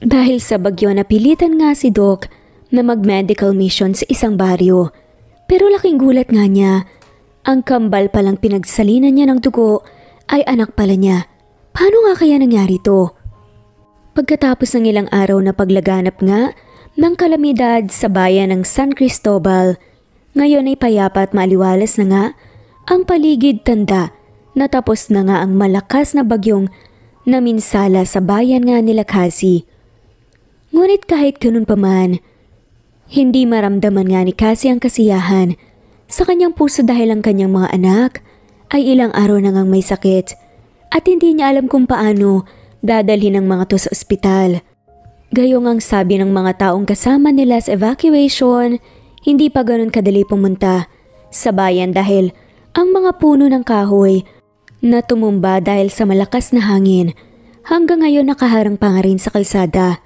Dahil sa bagyo na pilitan nga si Doc na mag-medical mission sa isang baryo. Pero laking gulat nga niya. Ang kambal palang pinagsalinan niya ng dugo ay anak pala niya. Paano nga kaya nangyari to? Pagkatapos ng ilang araw na paglaganap nga ng kalamidad sa bayan ng San Cristobal, ngayon ay payapa at maliwalas na nga ang paligid tanda natapos na nga ang malakas na bagyong naminsala sa bayan nga nila Kasi. Ngunit kahit ganun pa man, hindi maramdaman nga ni Cassie ang kasiyahan sa kanyang puso dahil ang kanyang mga anak ay ilang araw na ngang may sakit at hindi niya alam kung paano dadalhin ang mga to sa ospital. Gayong ang sabi ng mga taong kasama nila sa evacuation, hindi pa ganun kadali pumunta sa bayan dahil ang mga puno ng kahoy na tumumba dahil sa malakas na hangin hanggang ngayon nakaharang pa rin sa kalsada.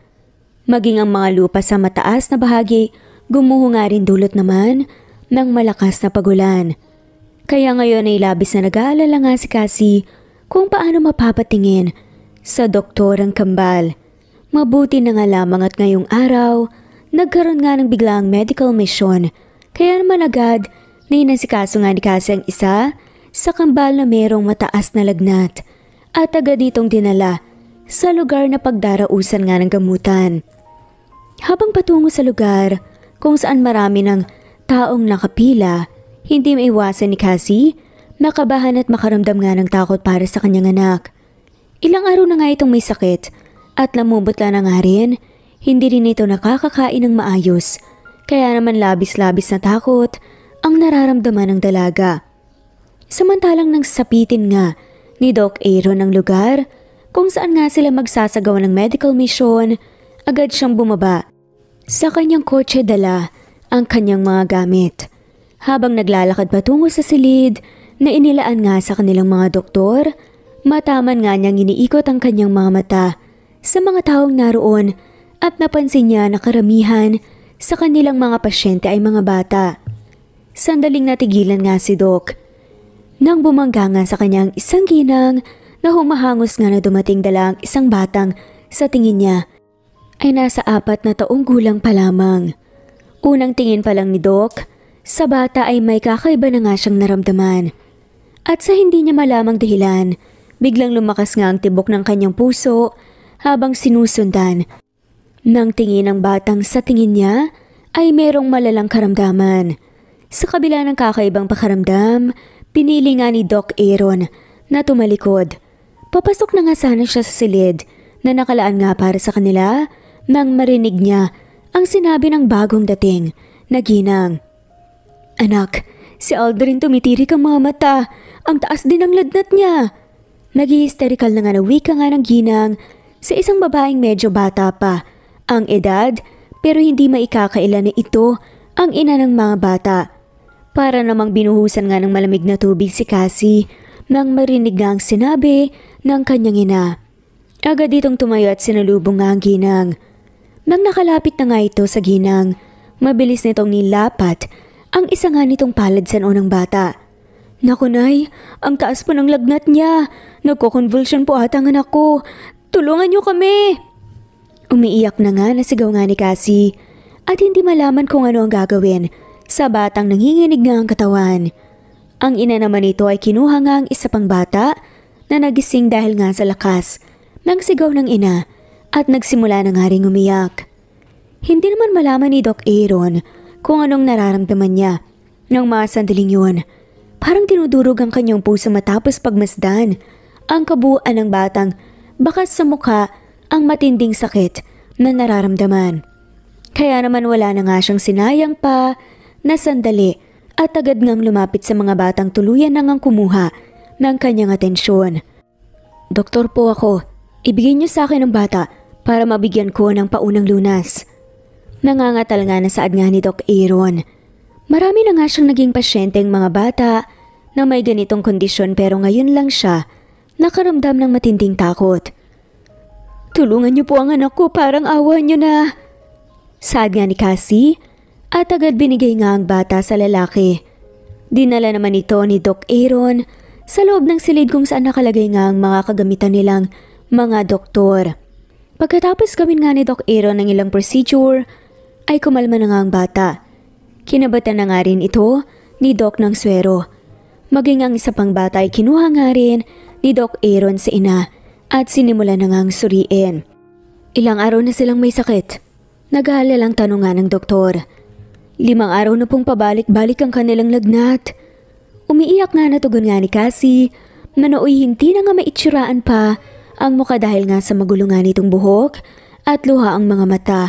Maging ang mga lupa sa mataas na bahagi, gumuho nga rin dulot naman ng malakas na pagulan. Kaya ngayon ay labis na nag-aalala nga si Cassie kung paano mapapatingin sa doktor ang kambal. Mabuti na nga lamang at ngayong araw, nagkaroon nga ng biglang medical mission. Kaya naman agad na inasikaso nga ni Cassie ang isa sa kambal na mayroong mataas na lagnat at agad itong dinala sa lugar na pagdarausan nga ng gamutan. Habang patungo sa lugar kung saan marami ng taong nakapila, hindi maiwasan ni Cassie makabahan at makaramdam nga ng takot para sa kanyang anak. Ilang araw na nga itong may sakit at lamubotla na nga rin, hindi rin ito nakakakain ng maayos kaya naman labis-labis na takot ang nararamdaman ng dalaga. Samantalang nang sapitin nga ni Doc Aaron ang lugar kung saan nga sila magsasagawa ng medical mission, agad siyang bumaba sa kanyang kotse dala ang kanyang mga gamit. Habang naglalakad patungo sa silid na inilaan nga sa kanilang mga doktor, mataman nga niyang iniikot ang kanyang mga mata sa mga taong naroon at napansin niya na karamihan sa kanilang mga pasyente ay mga bata. Sandaling natigilan nga si Doc. Nang bumangga nga sa kanyang isang ginang na humahangos nga na dumating dala ang isang batang sa tingin niya ay nasa apat na taong gulang pa lamang. Unang tingin pa lang ni Doc, sa bata ay may kakaiba na nga siyang naramdaman. At sa hindi niya malamang dahilan, biglang lumakas nga ang tibok ng kanyang puso habang sinusundan. Nang tingin ng batang sa tingin niya ay merong malalang karamdaman. Sa kabila ng kakaibang pakaramdam, pinili nga ni Doc Aaron na tumalikod. Papasok na nga sana siya sa silid na nakalaan nga para sa kanila nang marinig niya ang sinabi ng bagong dating na ginang. Anak, si Aldrin tumitiri ang mga mata. Ang taas din ang ladnat niya. Nag-i-hysterical na nga na wika nga ng ginang sa isang babaeng medyo bata pa. Ang edad, pero hindi maikakaila na ito ang ina ng mga bata. Para namang binuhusan nga ng malamig na tubig si Cassie nang marinig nga ang sinabi ng kanyang ina. Agad itong tumayo at sinalubong nga ang ginang. Nang nakalapit na nga ito sa ginang, mabilis nitong nilapat ang isa nga nitong palad sa unang bata. Nakunay, ang taas po ng lagnat niya. Nagko-convulsion po ata ang anak ko. Tulungan niyo kami! Umiiyak na nga na sigaw nga ni Cassie at hindi malaman kung ano ang gagawin sa batang nanginginig nga ang katawan. Ang ina naman nito ay kinuha nga ang isa pang bata na nagising dahil nga sa lakas ng sigaw ng ina at nagsimula na nga ring umiyak. Hindi naman malaman ni Doc Aaron kung anong nararamdaman niya ng mga sandaling yun. Parang dinudurog ang kanyang puso matapos pagmasdan ang kabuuan ng batang bakas sa mukha ang matinding sakit na nararamdaman. Kaya naman wala na nga siyang sinayang pa na sandali at agad ngang lumapit sa mga batang tuluyan na ngang kumuha ng kanyang atensyon. Doktor po ako, ibigay niyo sa akin ang bata para mabigyan ko ng paunang lunas. Nangangatal nga na saad nga ni Doc Aaron. Marami na nga siyang naging pasyenteng mga bata na may ganitong kondisyon pero ngayon lang siya nakaramdam ng matinding takot. Tulungan niyo po ang anak ko, parang awa niyo na. Saad nga ni Cassie at agad binigay nga ang bata sa lalaki. Dinala naman ito ni Doc Aaron sa loob ng silid kung saan nakalagay nga ang mga kagamitan nilang mga doktor. Pagkatapos gawin nga ni Doc Aaron ng ilang procedure, ay kumalma na nga ang bata. Kinabata na nga rin ito ni Doc ng swero. Maging ang isa pang bata ay kinuha nga rin ni Doc Aaron sa ina at sinimula na nga ang suriin. Ilang araw na silang may sakit. nag lang ang ng doktor. Limang araw na pong pabalik-balik ang kanilang lagnat. Umiiyak nga natugon nga ni Cassie, manooy hindi na nga maitsuraan pa ang muka dahil nga sa magulungan nitong buhok at luha ang mga mata.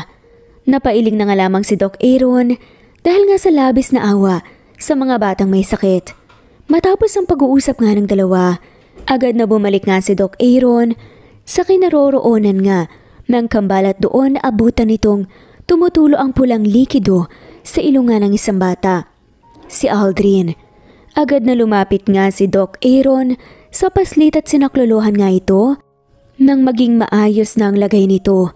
Napailing na nga lamang si Doc Aaron dahil nga sa labis na awa sa mga batang may sakit. Matapos ang pag-uusap nga ng dalawa, agad na bumalik nga si Doc Aaron sa kinaroroonan nga ng kambalat doon abutan nitong tumutulo ang pulang likido sa ilunga ng isang bata. Si Aldrin. Agad na lumapit nga si Doc Aaron sa paslit at sinaklolohan nga ito nang maging maayos na ang lagay nito,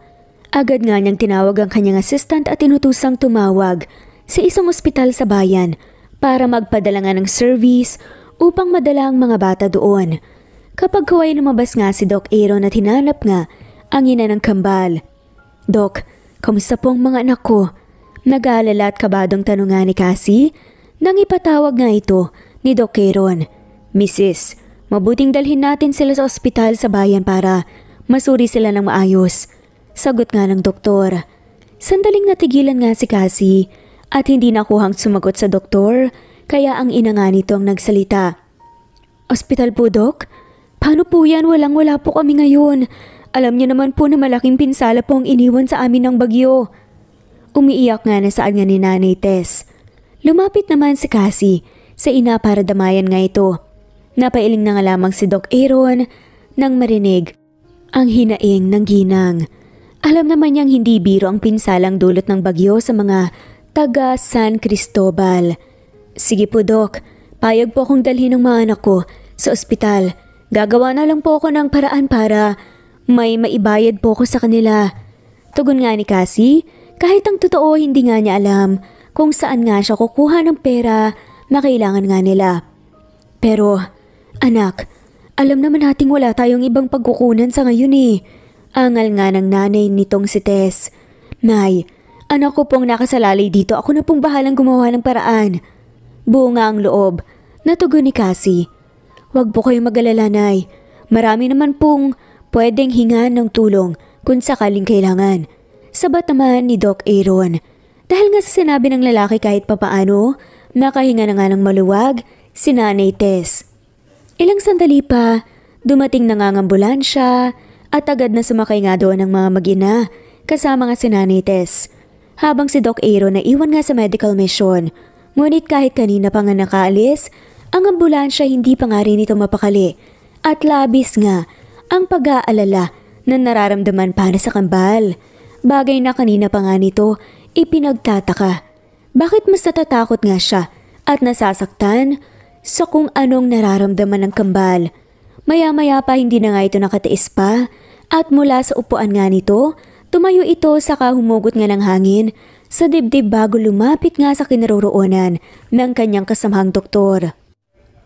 agad nga niyang tinawag ang kanyang assistant at tinutusang tumawag sa isang ospital sa bayan para magpadala nga ng service upang madala ang mga bata doon. Kapag kaway lumabas nga si Doc Aaron at hinanap nga ang ina ng kambal. Doc, kamusta po ang mga anak ko? Nag-aalala at kabadong tanong nga ni Cassie nang ipatawag nga ito ni Doc Aaron. Mrs., Mabuting dalhin natin sila sa ospital sa bayan para masuri sila ng maayos. Sagot nga ng doktor. Sandaling natigilan nga si Cassie at hindi nakuhang sumagot sa doktor kaya ang ina nga nito ang nagsalita. Ospital po, Dok? Paano po yan? Walang-wala po kami ngayon. Alam niyo naman po na malaking pinsala po ang iniwan sa amin ng bagyo. Umiiyak nga na saan nga ni Nanay Tess. Lumapit naman si Cassie sa ina para damayan nga ito. Napailing na nga lamang si Doc Aaron nang marinig ang hinaing ng ginang. Alam naman niyang hindi biro ang pinsalang dulot ng bagyo sa mga taga San Cristobal. Sige po Doc, payag po akong dalhin ang mga anak ko sa ospital. Gagawa na lang po ako ng paraan para may maibayad po ko sa kanila. Tugon nga ni Cassie, kahit ang totoo hindi nga niya alam kung saan nga siya kukuha ng pera na kailangan nga nila. Pero Anak, alam naman nating wala tayong ibang pagkukunan sa ngayon eh. Angal nga ng nanay nitong si Tess. Nay, anak ko pong nakasalalay dito ako na pong bahalang gumawa ng paraan. Bunga ang loob. Natugon ni Cassie. Huwag po kayong magalala, Nay. Marami naman pong pwedeng hingan ng tulong kung sakaling kailangan. Sabat naman ni Doc Aaron. Dahil nga sa sinabi ng lalaki kahit papaano, nakahinga na nga ng maluwag si Nanay Tess. Ilang sandali pa, dumating na nga ang ambulansya at agad na sumakay nga doon ang mga magina kasama nga si Nanay Habang si Doc Aero na iwan nga sa medical mission, ngunit kahit kanina pa nga nakaalis, ang ambulansya hindi pa nga rin ito mapakali at labis nga ang pag-aalala na nararamdaman para sa kambal. Bagay na kanina pa nga nito ipinagtataka. Bakit mas natatakot nga siya at nasasaktan sa kung anong nararamdaman ng kambal. Maya-maya pa hindi na nga ito nakatiis pa at mula sa upuan nga nito, tumayo ito saka humugot nga ng hangin sa dibdib bago lumapit nga sa kinaroroonan ng kanyang kasamahang doktor.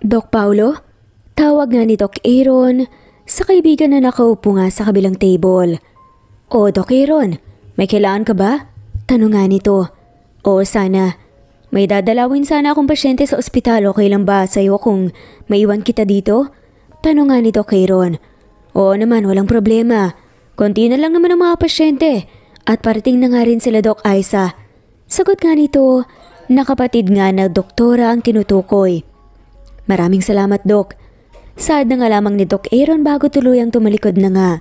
Doc Paulo, tawag nga ni Doc Aaron sa kaibigan na nakaupo nga sa kabilang table. O Doc Aaron, may kailangan ka ba? Tanong nga nito. Oo sana, may dadalawin sana akong pasyente sa ospital, okay lang ba sa'yo kung maiwan kita dito? Tanong nga nito kay Ron. Oo naman, walang problema. Konti na lang naman ang mga pasyente. At parating na nga rin sila Doc Isa. Sagot nga nito, nakapatid nga na doktora ang tinutukoy. Maraming salamat, Doc. Sad na nga lamang ni Doc Aaron bago tuluyang tumalikod na nga.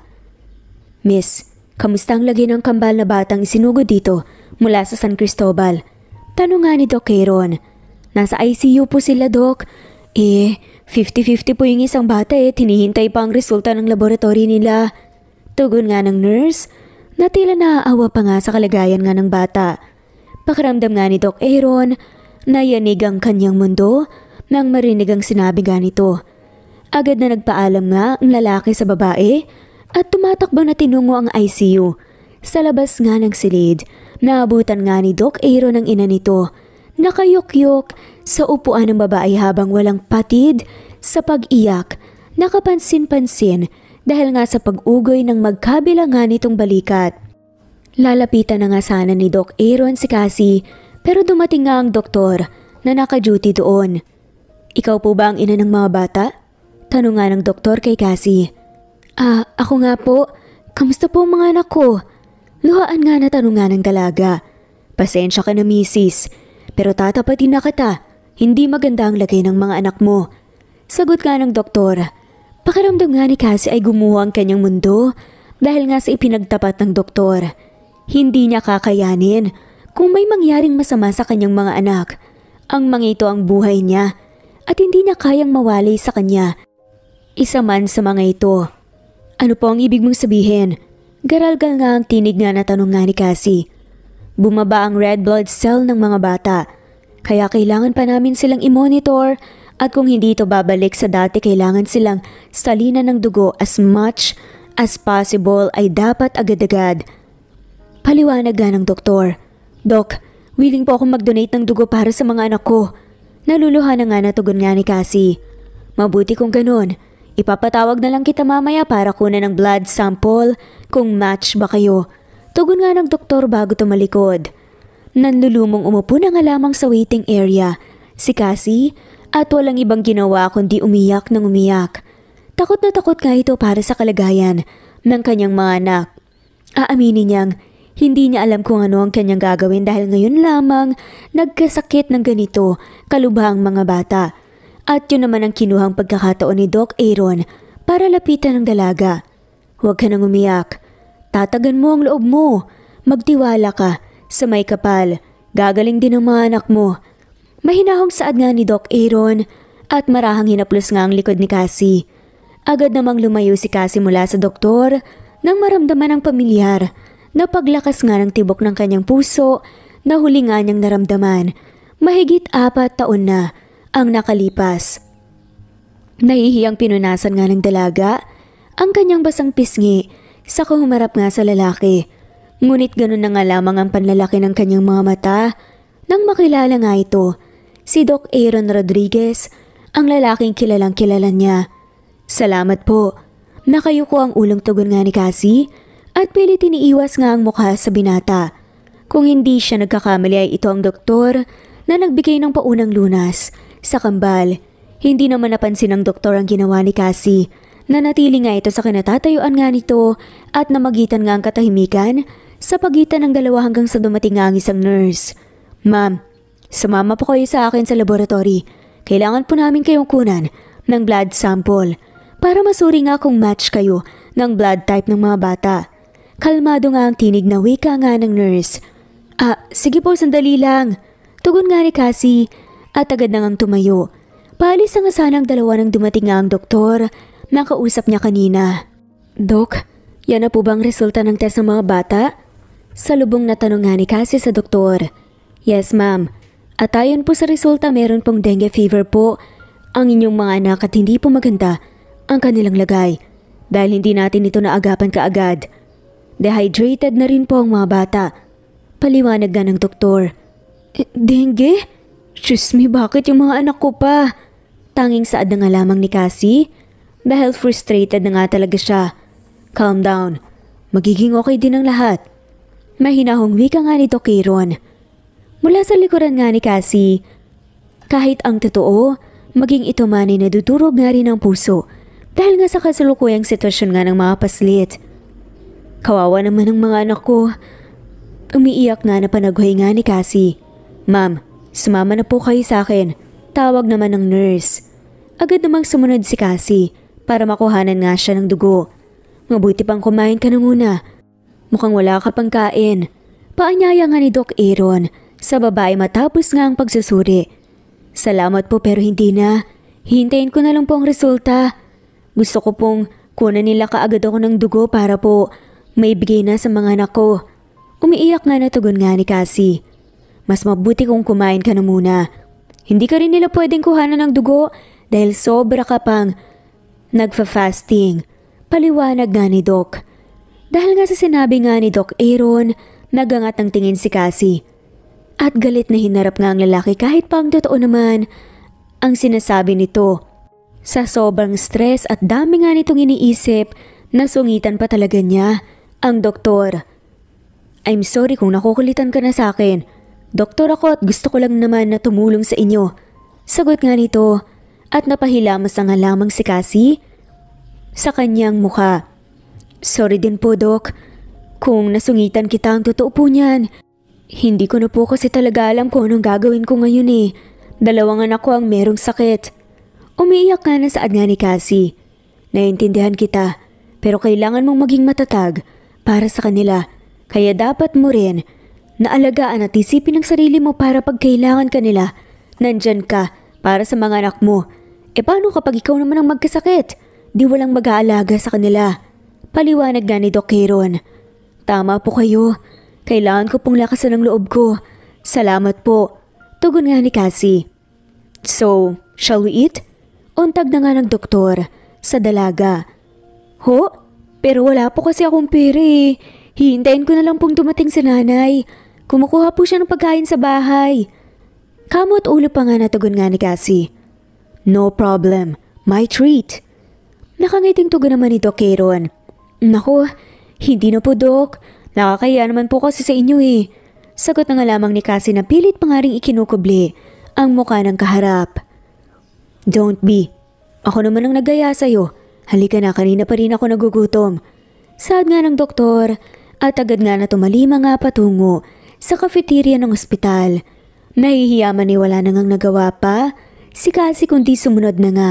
Miss, kamusta ang lagi ng kambal na batang isinugod dito mula sa San Cristobal? Tanong nga ni Doc Kayron. Nasa ICU po sila, Doc. Eh, 50-50 po yung isang bata eh. Tinihintay pa ang resulta ng laboratory nila. Tugon nga ng nurse na tila naaawa pa nga sa kalagayan nga ng bata. Pakiramdam nga ni Doc Aaron na yanig ang kanyang mundo nang marinig ang sinabi ganito. Agad na nagpaalam nga ang lalaki sa babae at tumatakbo na tinungo ang ICU sa labas nga ng silid. Naabutan nga ni Doc Aero ng ina nito. Nakayokyok sa upuan ng babae habang walang patid sa pag-iyak. Nakapansin-pansin dahil nga sa pag-ugoy ng magkabilangan nitong balikat. Lalapitan na nga sana ni Doc Aaron si Cassie pero dumating nga ang doktor na naka-duty doon. Ikaw po ba ang ina ng mga bata? Tanong nga ng doktor kay Cassie. Ah, ako nga po. Kamusta po mga anak ko? Luhaan nga na tanungan ng dalaga. Pasensya ka na misis, pero tatapatin na kita. Hindi maganda ang lagay ng mga anak mo. Sagot nga ng doktor. Pakiramdam nga ni Cassie ay gumuho ang kanyang mundo dahil nga sa ipinagtapat ng doktor. Hindi niya kakayanin kung may mangyaring masama sa kanyang mga anak. Ang mga ito ang buhay niya at hindi niya kayang mawalay sa kanya. Isa man sa mga ito. Ano po ang ibig mong sabihin? Garalgal nga ang tinig nga na tanong nga ni Cassie. Bumaba ang red blood cell ng mga bata, kaya kailangan pa namin silang i-monitor at kung hindi ito babalik sa dati kailangan silang salina ng dugo as much as possible ay dapat agad-agad. Paliwanag nga ng doktor. Dok, willing po akong mag-donate ng dugo para sa mga anak ko. Naluluhan na nga natugon nga ni Cassie. Mabuti kung ganun. Ipapatawag na lang kita mamaya para kunan ng blood sample kung match ba kayo. Tugon nga ng doktor bago tumalikod. Nanlulumong umupo na nga lamang sa waiting area. Si Cassie at walang ibang ginawa kundi umiyak ng umiyak. Takot na takot nga ito para sa kalagayan ng kanyang mga anak. Aaminin niyang hindi niya alam kung ano ang kanyang gagawin dahil ngayon lamang nagkasakit ng ganito kalubhang mga bata. At yun naman ang kinuhang pagkakataon ni Doc Aaron para lapitan ng dalaga. Huwag ka nang umiyak. Tatagan mo ang loob mo. Magtiwala ka sa may kapal. Gagaling din ang mga anak mo. Mahinahong saad nga ni Doc Aaron at marahang hinaplos nga ang likod ni Cassie. Agad namang lumayo si Cassie mula sa doktor nang maramdaman ang pamilyar na paglakas nga ng tibok ng kanyang puso na huli nga niyang naramdaman. Mahigit apat taon na ang nakalipas. Nahihiyang pinunasan nga ng dalaga ang kanyang basang pisngi sa kumarap nga sa lalaki. Ngunit ganun na nga lamang ang panlalaki ng kanyang mga mata nang makilala nga ito, si Doc Aaron Rodriguez, ang lalaking kilalang kilala niya. Salamat po, nakayuko ang ulong tugon nga ni Cassie at pilit iniiwas nga ang mukha sa binata. Kung hindi siya nagkakamali ay ito ang doktor na nagbigay ng paunang lunas sa kambal, hindi naman napansin ng doktor ang ginawa ni Cassie. Nanatili nga ito sa kinatatayuan nga nito at namagitan nga ang katahimikan sa pagitan ng dalawa hanggang sa dumating nga ang isang nurse. Ma'am, sumama po kayo sa akin sa laboratory. Kailangan po namin kayong kunan ng blood sample para masuri nga kung match kayo ng blood type ng mga bata. Kalmado nga ang tinig na wika nga ng nurse. Ah, sige po sandali lang. Tugon nga ni Cassie at agad nang ang tumayo. Paalis ang asanang dalawa nang dumating nga ang doktor na kausap niya kanina. Dok, yan na po bang resulta ng test ng mga bata? Salubong na tanong nga ni Cassie sa doktor. Yes ma'am, at ayon po sa resulta meron pong dengue fever po ang inyong mga anak at hindi po maganda ang kanilang lagay dahil hindi natin ito naagapan kaagad. Dehydrated na rin po ang mga bata. Paliwanag nga ng doktor. Eh, dengue? Diyos me, bakit yung mga anak ko pa? Tanging saad na nga lamang ni Cassie dahil frustrated na nga talaga siya. Calm down. Magiging okay din ang lahat. Mahinahong wika nga nito kay Mula sa likuran nga ni Cassie, kahit ang totoo, maging ito man ay nadudurog nga rin ang puso dahil nga sa kasalukuyang sitwasyon nga ng mga paslit. Kawawa naman ang mga anak ko. Umiiyak nga na panaghuhay nga ni Cassie. Ma'am, Sumama na po kayo sa akin. Tawag naman ng nurse. Agad namang sumunod si Cassie para makuhanan nga siya ng dugo. Mabuti pang kumain ka na muna. Mukhang wala ka pang kain. Paanyaya nga ni Doc Aaron sa babae matapos nga ang pagsusuri. Salamat po pero hindi na. Hintayin ko na lang po ang resulta. Gusto ko pong kunan nila kaagad ako ng dugo para po may bigay na sa mga anak ko. Umiiyak nga natugon nga ni Cassie mas mabuti kung kumain ka na muna. Hindi ka rin nila pwedeng kuhanan ng dugo dahil sobra ka pang nagfa-fasting. Paliwanag nga ni Doc. Dahil nga sa sinabi nga ni Doc Aaron, nagangat ang tingin si Cassie. At galit na hinarap nga ang lalaki kahit pang totoo naman ang sinasabi nito. Sa sobrang stress at dami nga nitong iniisip, nasungitan pa talaga niya ang doktor. I'm sorry kung nakukulitan ka na sa akin. Doktor ako at gusto ko lang naman na tumulong sa inyo. Sagot nga nito at napahilamas ang halamang si Cassie sa kanyang mukha. Sorry din po, Dok. Kung nasungitan kita ang totoo po niyan. Hindi ko na po kasi talaga alam kung anong gagawin ko ngayon eh. Dalawang anak ko ang merong sakit. Umiiyak ka na saad nga ni Cassie. Naiintindihan kita, pero kailangan mong maging matatag para sa kanila. Kaya dapat mo rin Naalagaan at isipin ang sarili mo para pagkailangan ka nila. Nandyan ka para sa mga anak mo. E paano kapag ikaw naman ang magkasakit? Di walang mag-aalaga sa kanila. Paliwanag nga ni Doc Heron. Tama po kayo. Kailangan ko pong lakasan ang loob ko. Salamat po. Tugon nga ni Cassie. So, shall we eat? Untag na nga ng doktor sa dalaga. Ho? Pero wala po kasi akong pere eh. Hihintayin ko na lang pong dumating si nanay. Kumukuha po siya ng pagkain sa bahay. Kamot ulo pa nga natagon nga ni Cassie. No problem. My treat. Nakangiting tugon naman ni Doc Aaron. Naku, hindi na po Doc. Nakakaya naman po kasi sa inyo eh. Sagot na nga lamang ni Cassie na pilit pangaring ikinukubli ang mukha ng kaharap. Don't be. Ako naman ang nagaya sa'yo. Halika na, kanina pa rin ako nagugutom. Saad nga ng doktor at agad nga na tumalima nga patungo sa kafeterya ng ospital. Nahihiya man ni wala nang nagawa pa, si Cassie kundi sumunod na nga.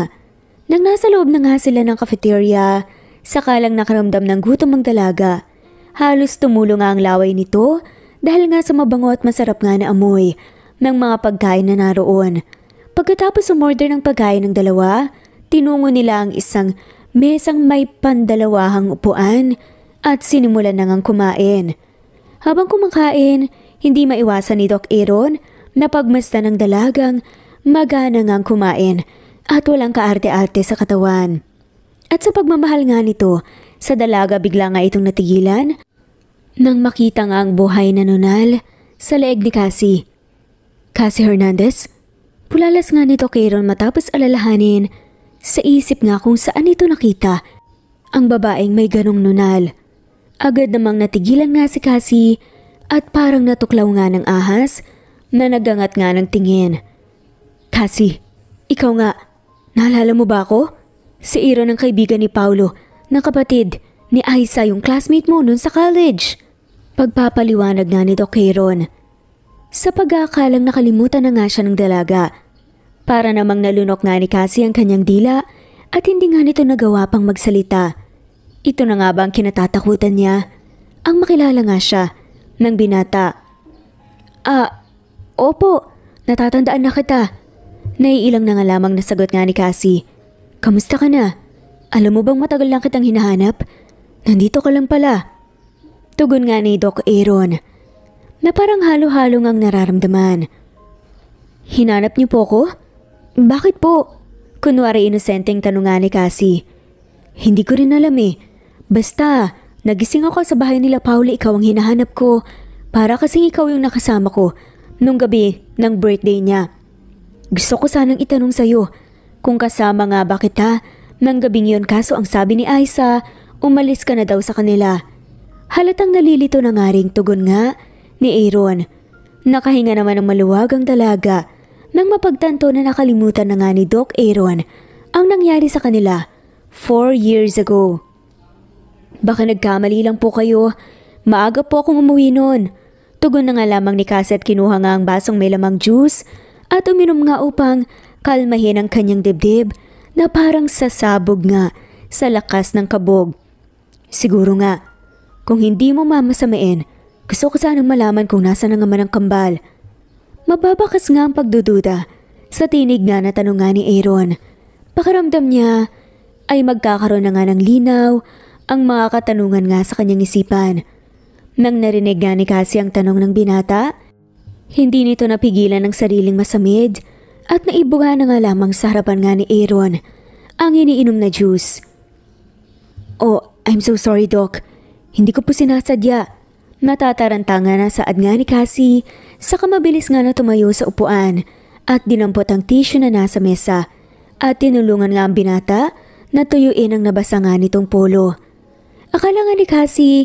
Nang nasa loob na nga sila ng kafeterya, sakalang nakaramdam ng gutom ang dalaga. Halos tumulo nga ang laway nito dahil nga sa mabango at masarap nga na amoy ng mga pagkain na naroon. Pagkatapos umorder ng pagkain ng dalawa, tinungo nila ang isang mesang may pandalawahang upuan at sinimulan na ngang kumain. Habang kumakain, hindi maiwasan ni Doc Aaron na pagmasta ng dalagang magana ngang kumain at walang kaarte-arte sa katawan. At sa pagmamahal nga nito, sa dalaga bigla nga itong natigilan nang makita nga ang buhay na nunal sa leeg ni Cassie. Cassie Hernandez, pulalas nga nito kay Ron matapos alalahanin sa isip nga kung saan ito nakita ang babaeng may ganong nunal. Agad namang natigilan nga si Cassie at parang natuklaw nga ng ahas na nagangat nga ng tingin. Cassie, ikaw nga, naalala mo ba ako? Si Ira ng kaibigan ni Paulo, ng kapatid ni Aisa yung classmate mo noon sa college. Pagpapaliwanag nga nito kay Ron. Sa pag-aakalang nakalimutan na nga siya ng dalaga. Para namang nalunok nga ni Cassie ang kanyang dila at hindi nga nito nagawa pang magsalita. Ito na nga ba ang kinatatakutan niya? Ang makilala nga siya, ng binata. Ah, opo, natatandaan na kita. Naiilang na nga lamang nasagot nga ni Cassie. Kamusta ka na? Alam mo bang matagal lang kitang hinahanap? Nandito ka lang pala. Tugon nga ni Doc Aaron na parang halo-halo ngang nararamdaman. Hinanap niyo po ko? Bakit po? Kunwari inosenteng tanong nga ni Cassie. Hindi ko rin alam eh. Basta, nagising ako sa bahay nila Pauli, ikaw ang hinahanap ko. Para kasing ikaw yung nakasama ko nung gabi ng birthday niya. Gusto ko sanang itanong sa'yo kung kasama nga ba kita ng gabing yon kaso ang sabi ni Aisa, umalis ka na daw sa kanila. Halatang nalilito na nga ring tugon nga ni Aaron. Nakahinga naman ng maluwag ang dalaga nang mapagtanto na nakalimutan na nga ni Doc Aaron ang nangyari sa kanila 4 years ago. Baka nagkamali lang po kayo. Maaga po akong umuwi noon. Tugon na nga lamang ni Cass kinuha nga ang basong may lamang juice at uminom nga upang kalmahin ang kanyang dibdib na parang sasabog nga sa lakas ng kabog. Siguro nga, kung hindi mo mamasamain, gusto ko sanang malaman kung nasa na naman ang kambal. Mababakas nga ang pagdududa sa tinig nga na tanong nga ni Aaron. Pakaramdam niya ay magkakaroon na nga ng linaw ang mga katanungan nga sa kanyang isipan. Nang narinig nga ni Cassie ang tanong ng binata, hindi nito napigilan ang sariling masamid at naibuga na nga lamang sa harapan nga ni Aaron ang iniinom na juice. Oh, I'm so sorry Doc. Hindi ko po sinasadya. Natataranta nga na saad nga ni Cassie sa kamabilis nga na tumayo sa upuan at dinampot ang tissue na nasa mesa at tinulungan nga ang binata na tuyuin ang nabasa nga nitong polo. Akala nga ni Cassie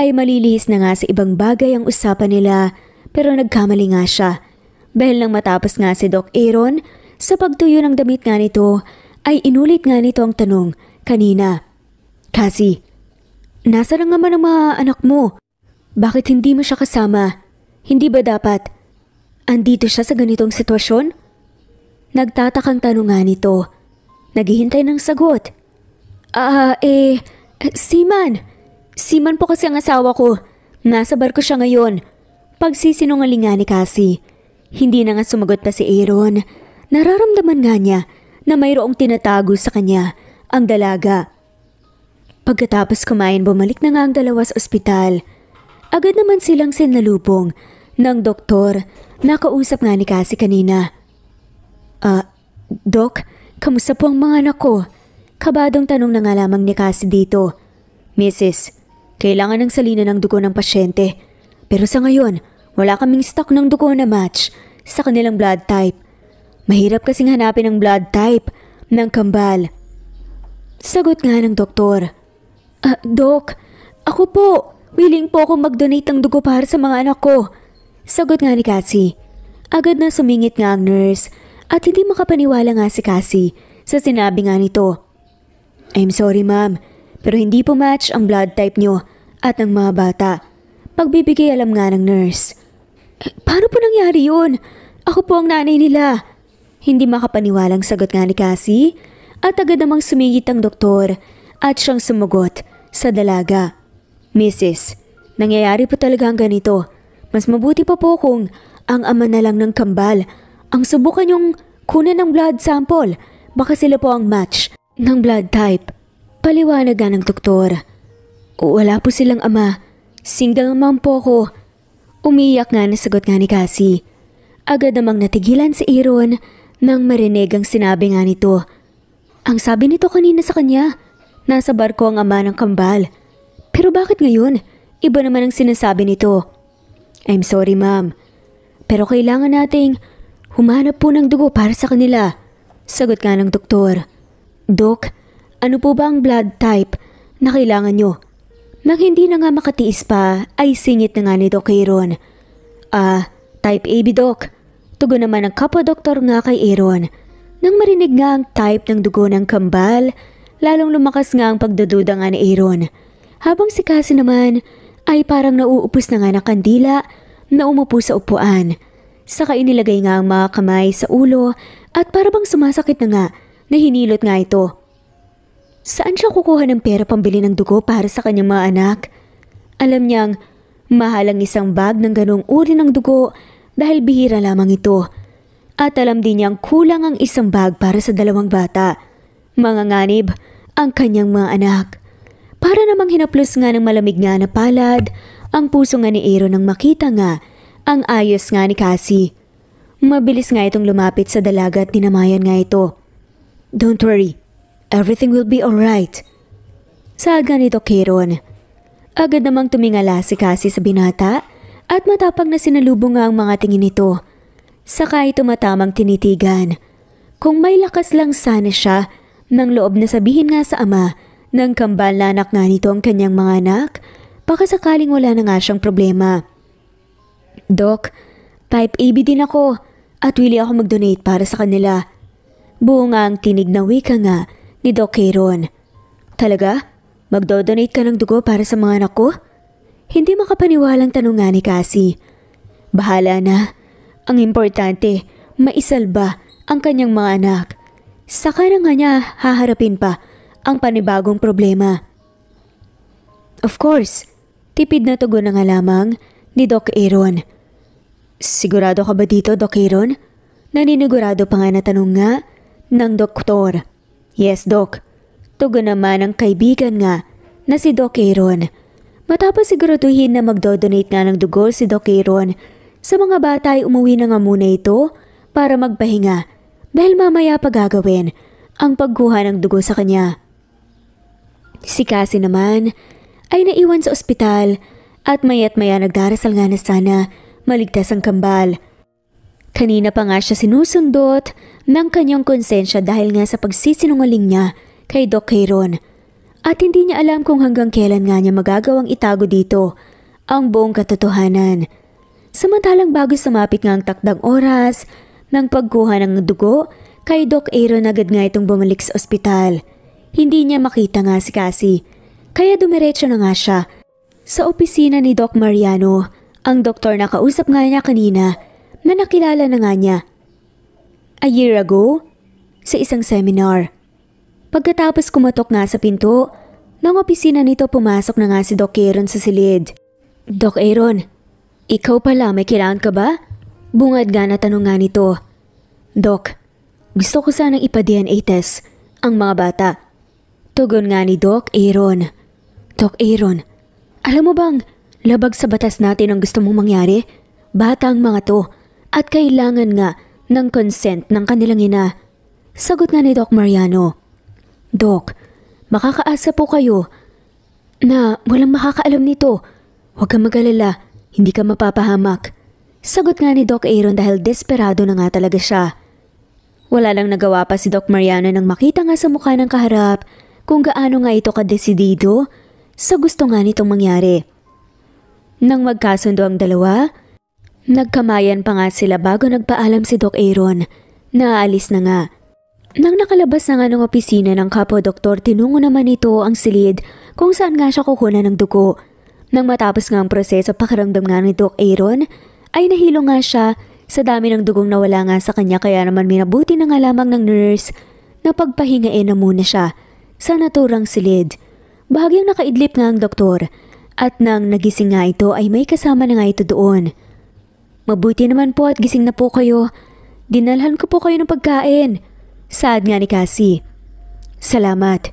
ay malilihis na nga sa ibang bagay ang usapan nila pero nagkamali nga siya. Dahil nang matapos nga si Doc Aaron, sa pagtuyo ng damit nga nito ay inulit nga nito ang tanong kanina. Cassie, nasa na naman ang mga anak mo? Bakit hindi mo siya kasama? Hindi ba dapat? Andito siya sa ganitong sitwasyon? Nagtatakang tanong nga nito. Naghihintay ng sagot. Ah, eh, Seaman! Seaman po kasi ang asawa ko. Nasa barko siya ngayon. Pagsisinungaling nga ni Cassie. Hindi na nga sumagot pa si Aaron. Nararamdaman nga niya na mayroong tinatago sa kanya ang dalaga. Pagkatapos kumain bumalik na nga ang dalawa sa ospital. Agad naman silang sinalubong ng doktor na kausap nga ni Cassie kanina. Ah, uh, Doc, kamusta po ang mga anak ko? Kabadong tanong na nga lamang ni Cassie dito. Mrs., kailangan ng salina ng dugo ng pasyente. Pero sa ngayon, wala kaming stock ng dugo na match sa kanilang blood type. Mahirap kasing hanapin ang blood type ng kambal. Sagot nga ng doktor. Ah, Dok, ako po. Willing po ako mag-donate ng dugo para sa mga anak ko. Sagot nga ni Cassie. Agad na sumingit nga ang nurse at hindi makapaniwala nga si Cassie sa sinabi nga nito. I'm sorry ma'am, pero hindi po match ang blood type nyo at ng mga bata. Pagbibigay alam nga ng nurse. Eh, paano po nangyari yun? Ako po ang nanay nila. Hindi makapaniwalang sagot nga ni Cassie at agad namang sumigit ang doktor at siyang sumugot sa dalaga. Mrs., nangyayari po talaga ang ganito. Mas mabuti pa po kung ang ama na lang ng kambal ang subukan yung kunan ng blood sample. Baka sila po ang match ng blood type. Paliwanagan ng doktor. O wala po silang ama. Single mom po ako. Umiyak nga na sagot nga ni Cassie. Agad namang natigilan si Aaron nang marinig ang sinabi nga nito. Ang sabi nito kanina sa kanya, nasa barko ang ama ng kambal. Pero bakit ngayon? Iba naman ang sinasabi nito. I'm sorry ma'am, pero kailangan nating humanap po ng dugo para sa kanila. Sagot nga ng doktor. Dok, ano po ba ang blood type na kailangan nyo? Nang hindi na nga makatiis pa ay singit na nga ni Doc Aaron. Ah, type AB Dok. Tugon naman ng kapwa doktor nga kay Aaron. Nang marinig nga ang type ng dugo ng kambal, lalong lumakas nga ang pagdududa nga ni Aaron. Habang si Cassie naman ay parang nauupos na nga ng kandila na umupo sa upuan. Saka inilagay nga ang mga kamay sa ulo at parabang sumasakit na nga na hinilot nga ito. Saan siya kukuha ng pera pambili ng dugo para sa kanyang mga anak? Alam niyang mahal ang isang bag ng ganong uri ng dugo dahil bihira lamang ito. At alam din niyang kulang ang isang bag para sa dalawang bata. Mga nganib ang kanyang mga anak. Para namang hinaplos nga ng malamig nga na palad, ang puso nga ni Aero nang makita nga ang ayos nga ni Cassie. Mabilis nga itong lumapit sa dalaga at dinamayan nga ito. Don't worry, everything will be alright. Saga nito Kiron. Agad namang tumingala si Cassie sa binata at matapang na sinalubong nga ang mga tingin nito. Saka ito matamang tinitigan. Kung may lakas lang sana siya, nang loob na sabihin nga sa ama ng kambal na anak nga nito ang kanyang mga anak, baka sakaling wala na nga siyang problema. Doc, type AB din ako at willing ako mag-donate para sa kanila. Bunga ang tinig na wika nga ni Doc Heron. Talaga? Magdodonate ka ng dugo para sa mga anak ko? Hindi makapaniwalang tanong nga ni Cassie. Bahala na. Ang importante, maisalba ang kanyang mga anak. Saka na nga niya haharapin pa ang panibagong problema. Of course, tipid na tugon na nga lamang ni Doc Aaron. Sigurado ka ba dito, Doc Aaron? Naninigurado pa nga na tanong nga ng doktor. Yes, Doc. Tugon naman ang kaibigan nga na si Doc Aaron. Matapos siguraduhin na magdodonate nga ng dugo si Doc Aaron, sa mga bata ay umuwi na nga muna ito para magpahinga dahil mamaya pa ang pagkuha ng dugo sa kanya. Si Cassie naman ay naiwan sa ospital at maya't maya nagdarasal nga na sana maligtas ang kambal. Kanina pa nga siya sinusundot ng kanyang konsensya dahil nga sa pagsisinungaling niya kay Doc Kayron. At hindi niya alam kung hanggang kailan nga niya magagawang itago dito ang buong katotohanan. Samantalang bago sumapit nga ang takdang oras ng pagkuha ng dugo, kay Doc Aaron agad nga itong bumalik sa ospital. Hindi niya makita nga si Cassie, kaya dumiretso na nga siya. Sa opisina ni Doc Mariano, ang doktor na kausap nga niya kanina na nakilala na nga niya. A year ago, sa isang seminar. Pagkatapos kumatok nga sa pinto, ng opisina nito pumasok na nga si Doc Aaron sa silid. Doc Aaron, ikaw pala may kailangan ka ba? Bungad nga na tanong nga nito. Doc, gusto ko sanang ipa-DNA test ang mga bata. Tugon nga ni Doc Aaron. Doc Aaron, alam mo bang labag sa batas natin ang gusto mong mangyari? Bata ang mga to at kailangan nga ng consent ng kanilang ina. Sagot nga ni Doc Mariano. Doc, makakaasa po kayo na walang makakaalam nito. Huwag kang magalala, hindi ka mapapahamak. Sagot nga ni Doc Aaron dahil desperado na nga talaga siya. Wala lang nagawa pa si Doc Mariano nang makita nga sa mukha ng kaharap kung gaano nga ito kadesidido sa gusto nga nitong mangyari. Nang magkasundo ang dalawa, Nagkamayan pa nga sila bago nagpaalam si Doc Aaron. aalis na nga. Nang nakalabas na nga ng opisina ng kapo-doktor, tinungo naman ito ang silid kung saan nga siya kukunan ng dugo. Nang matapos nga ang proseso pakiramdam nga ni Doc Aaron, ay nahilo nga siya sa dami ng dugong nawala nga sa kanya kaya naman minabuti na nga lamang ng nurse na pagpahingain na muna siya sa naturang silid. Bahagyang nakaidlip nga ang doktor at nang nagising nga ito ay may kasama na nga ito doon. Mabuti naman po at gising na po kayo. Dinalhan ko po kayo ng pagkain. Saad nga ni Cassie. Salamat.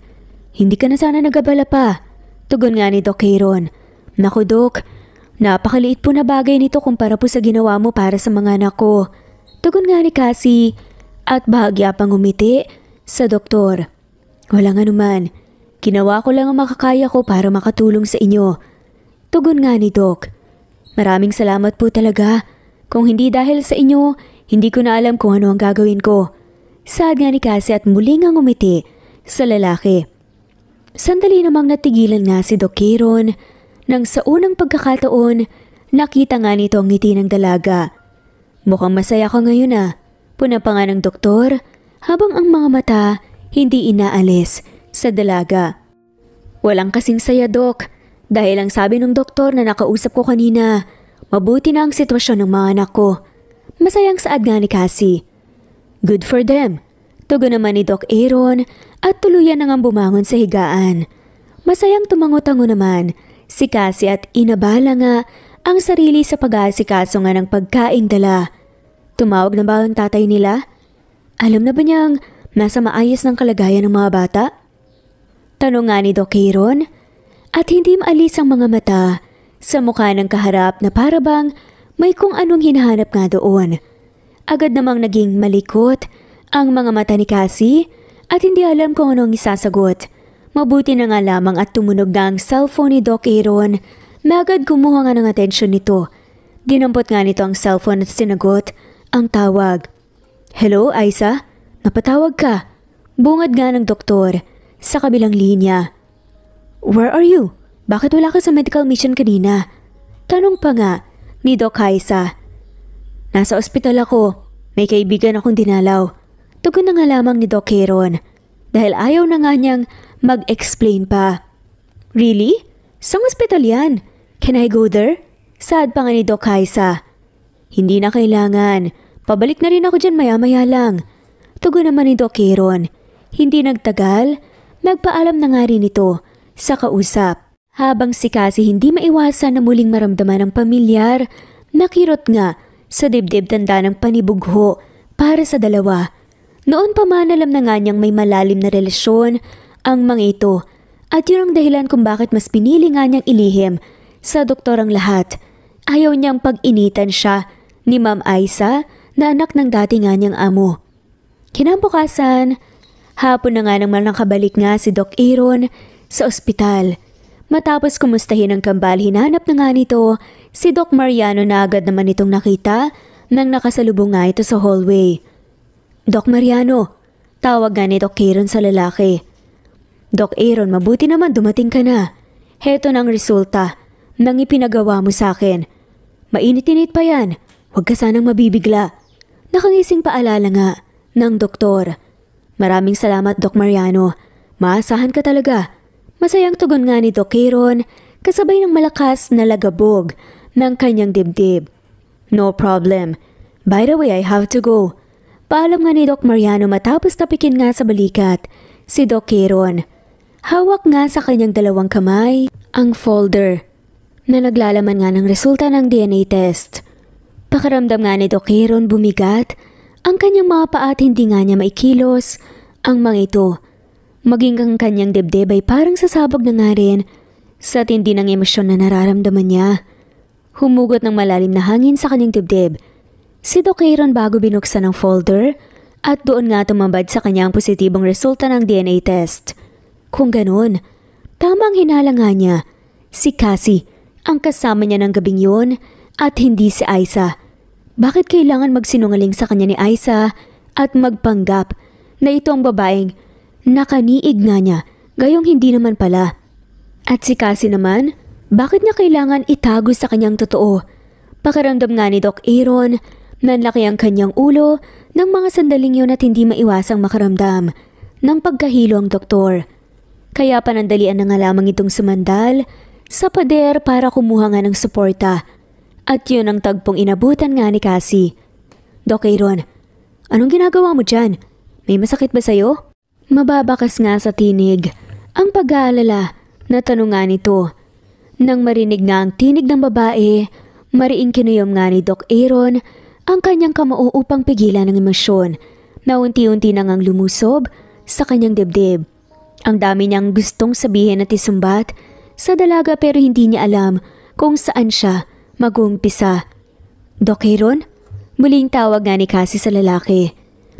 Hindi ka na sana nagabala pa. Tugon nga ni Doc Kayron. Naku Doc, napakaliit po na bagay nito kumpara po sa ginawa mo para sa mga anak ko. Tugon nga ni Cassie at bahagya pang umiti sa doktor. Walang anuman. Kinawa ko lang ang makakaya ko para makatulong sa inyo. Tugon nga ni Doc. Maraming salamat po talaga. Kung hindi dahil sa inyo, hindi ko na alam kung ano ang gagawin ko. Saad nga ni Cassie at muling ang umiti sa lalaki. Sandali namang natigilan nga si Doc Kiron nang sa unang pagkakataon nakita nga nito ang ngiti ng dalaga. Mukhang masaya ka ngayon ah. Puna pa nga ng doktor habang ang mga mata hindi inaalis sa dalaga. Walang kasing saya, Doc Dahil ang sabi ng doktor na nakausap ko kanina, Mabuti na ang sitwasyon ng mga anak ko. Masayang saad nga ni Cassie. Good for them. Tugon naman ni Doc Aaron at tuluyan nang bumangon sa higaan. Masayang tumango naman si Cassie at inabala nga ang sarili sa pag-aasikaso nga ng pagkain dala. Tumawag na ba ang tatay nila? Alam na ba niyang nasa maayos ng kalagayan ng mga bata? Tanong nga ni Doc Aaron at hindi maalis ang mga mata sa mukha ng kaharap na parabang may kung anong hinahanap nga doon. Agad namang naging malikot ang mga mata ni Cassie at hindi alam kung anong isasagot. Mabuti na nga lamang at tumunog na ang cellphone ni Doc Aaron na agad kumuha nga ng atensyon nito. Dinampot nga nito ang cellphone at sinagot ang tawag. Hello, Aisa? Napatawag ka. Bungad nga ng doktor sa kabilang linya. Where are you? Bakit wala ka sa medical mission kanina? Tanong pa nga ni Doc Kaisa. Nasa ospital ako. May kaibigan akong dinalaw. Tugon na nga lamang ni Doc Heron dahil ayaw na nga niyang mag-explain pa. Really? Sa ospital yan? Can I go there? Sad pa nga ni Doc Kaisa. Hindi na kailangan. Pabalik na rin ako dyan maya-maya lang. Tugon naman ni Doc Heron. Hindi nagtagal, nagpaalam na nga rin ito sa kausap. Habang si Cassie hindi maiwasan na muling maramdaman ng pamilyar, nakirot nga sa dibdib tanda ng panibugho para sa dalawa. Noon pa man alam na nga niyang may malalim na relasyon ang mga ito at yun ang dahilan kung bakit mas pinili nga niyang ilihim sa doktor ang lahat. Ayaw niyang pag-initan siya ni Ma'am Aisa na anak ng dati nga niyang amo. Kinabukasan, hapon na nga nang kabalik nga si Doc Aaron sa ospital. Matapos kumustahin ang kambal, hinanap na nga nito si Doc Mariano na agad naman itong nakita nang nakasalubong nga ito sa hallway. Doc Mariano, tawag nga ni Doc Aaron sa lalaki. Doc Aaron, mabuti naman dumating ka na. Heto ng resulta nang ipinagawa mo sa akin. Mainit-init pa yan. Huwag ka sanang mabibigla. Nakangising paalala nga ng doktor. Maraming salamat, Doc Mariano. Maasahan ka talaga. Masayang tugon nga ni Doc Aaron kasabay ng malakas na lagabog ng kanyang dibdib. No problem. By the way, I have to go. Paalam nga ni Doc Mariano matapos tapikin nga sa balikat si Doc Aaron. Hawak nga sa kanyang dalawang kamay ang folder na naglalaman nga ng resulta ng DNA test. Pakaramdam nga ni Doc Aaron bumigat ang kanyang mga paa at hindi nga niya maikilos ang mga ito Maging ang kanyang dibdib ay parang sasabog na nga rin sa tindi ng emosyon na nararamdaman niya. Humugot ng malalim na hangin sa kanyang dibdib. Si Doc Aaron bago binuksan ang folder at doon nga tumambad sa kanyang positibong resulta ng DNA test. Kung ganun, tamang hinala nga niya si Cassie ang kasama niya ng gabing yun at hindi si Aisa. Bakit kailangan magsinungaling sa kanya ni Aisa at magpanggap na ito ang babaeng Nakaniig nga niya, gayong hindi naman pala. At si Cassie naman, bakit niya kailangan itago sa kanyang totoo? Pakiramdam nga ni Doc Aaron, nanlaki ang kanyang ulo ng mga sandaling yun at hindi maiwasang makaramdam ng pagkahilo ang doktor. Kaya panandalian na nga lamang itong sumandal sa pader para kumuha nga ng suporta. At yun ang tagpong inabutan nga ni Cassie. Doc Aaron, anong ginagawa mo dyan? May masakit ba sa'yo? Mababakas nga sa tinig ang pag-aalala na tanungan nito. Nang marinig nga ang tinig ng babae, mariing kinuyom nga ni Doc Aaron ang kanyang kamao upang pigilan ng emosyon na unti-unti nang ang lumusob sa kanyang dibdib. Ang dami niyang gustong sabihin at isumbat sa dalaga pero hindi niya alam kung saan siya mag-uumpisa. Doc Aaron, muling tawag nga ni Cassie sa lalaki.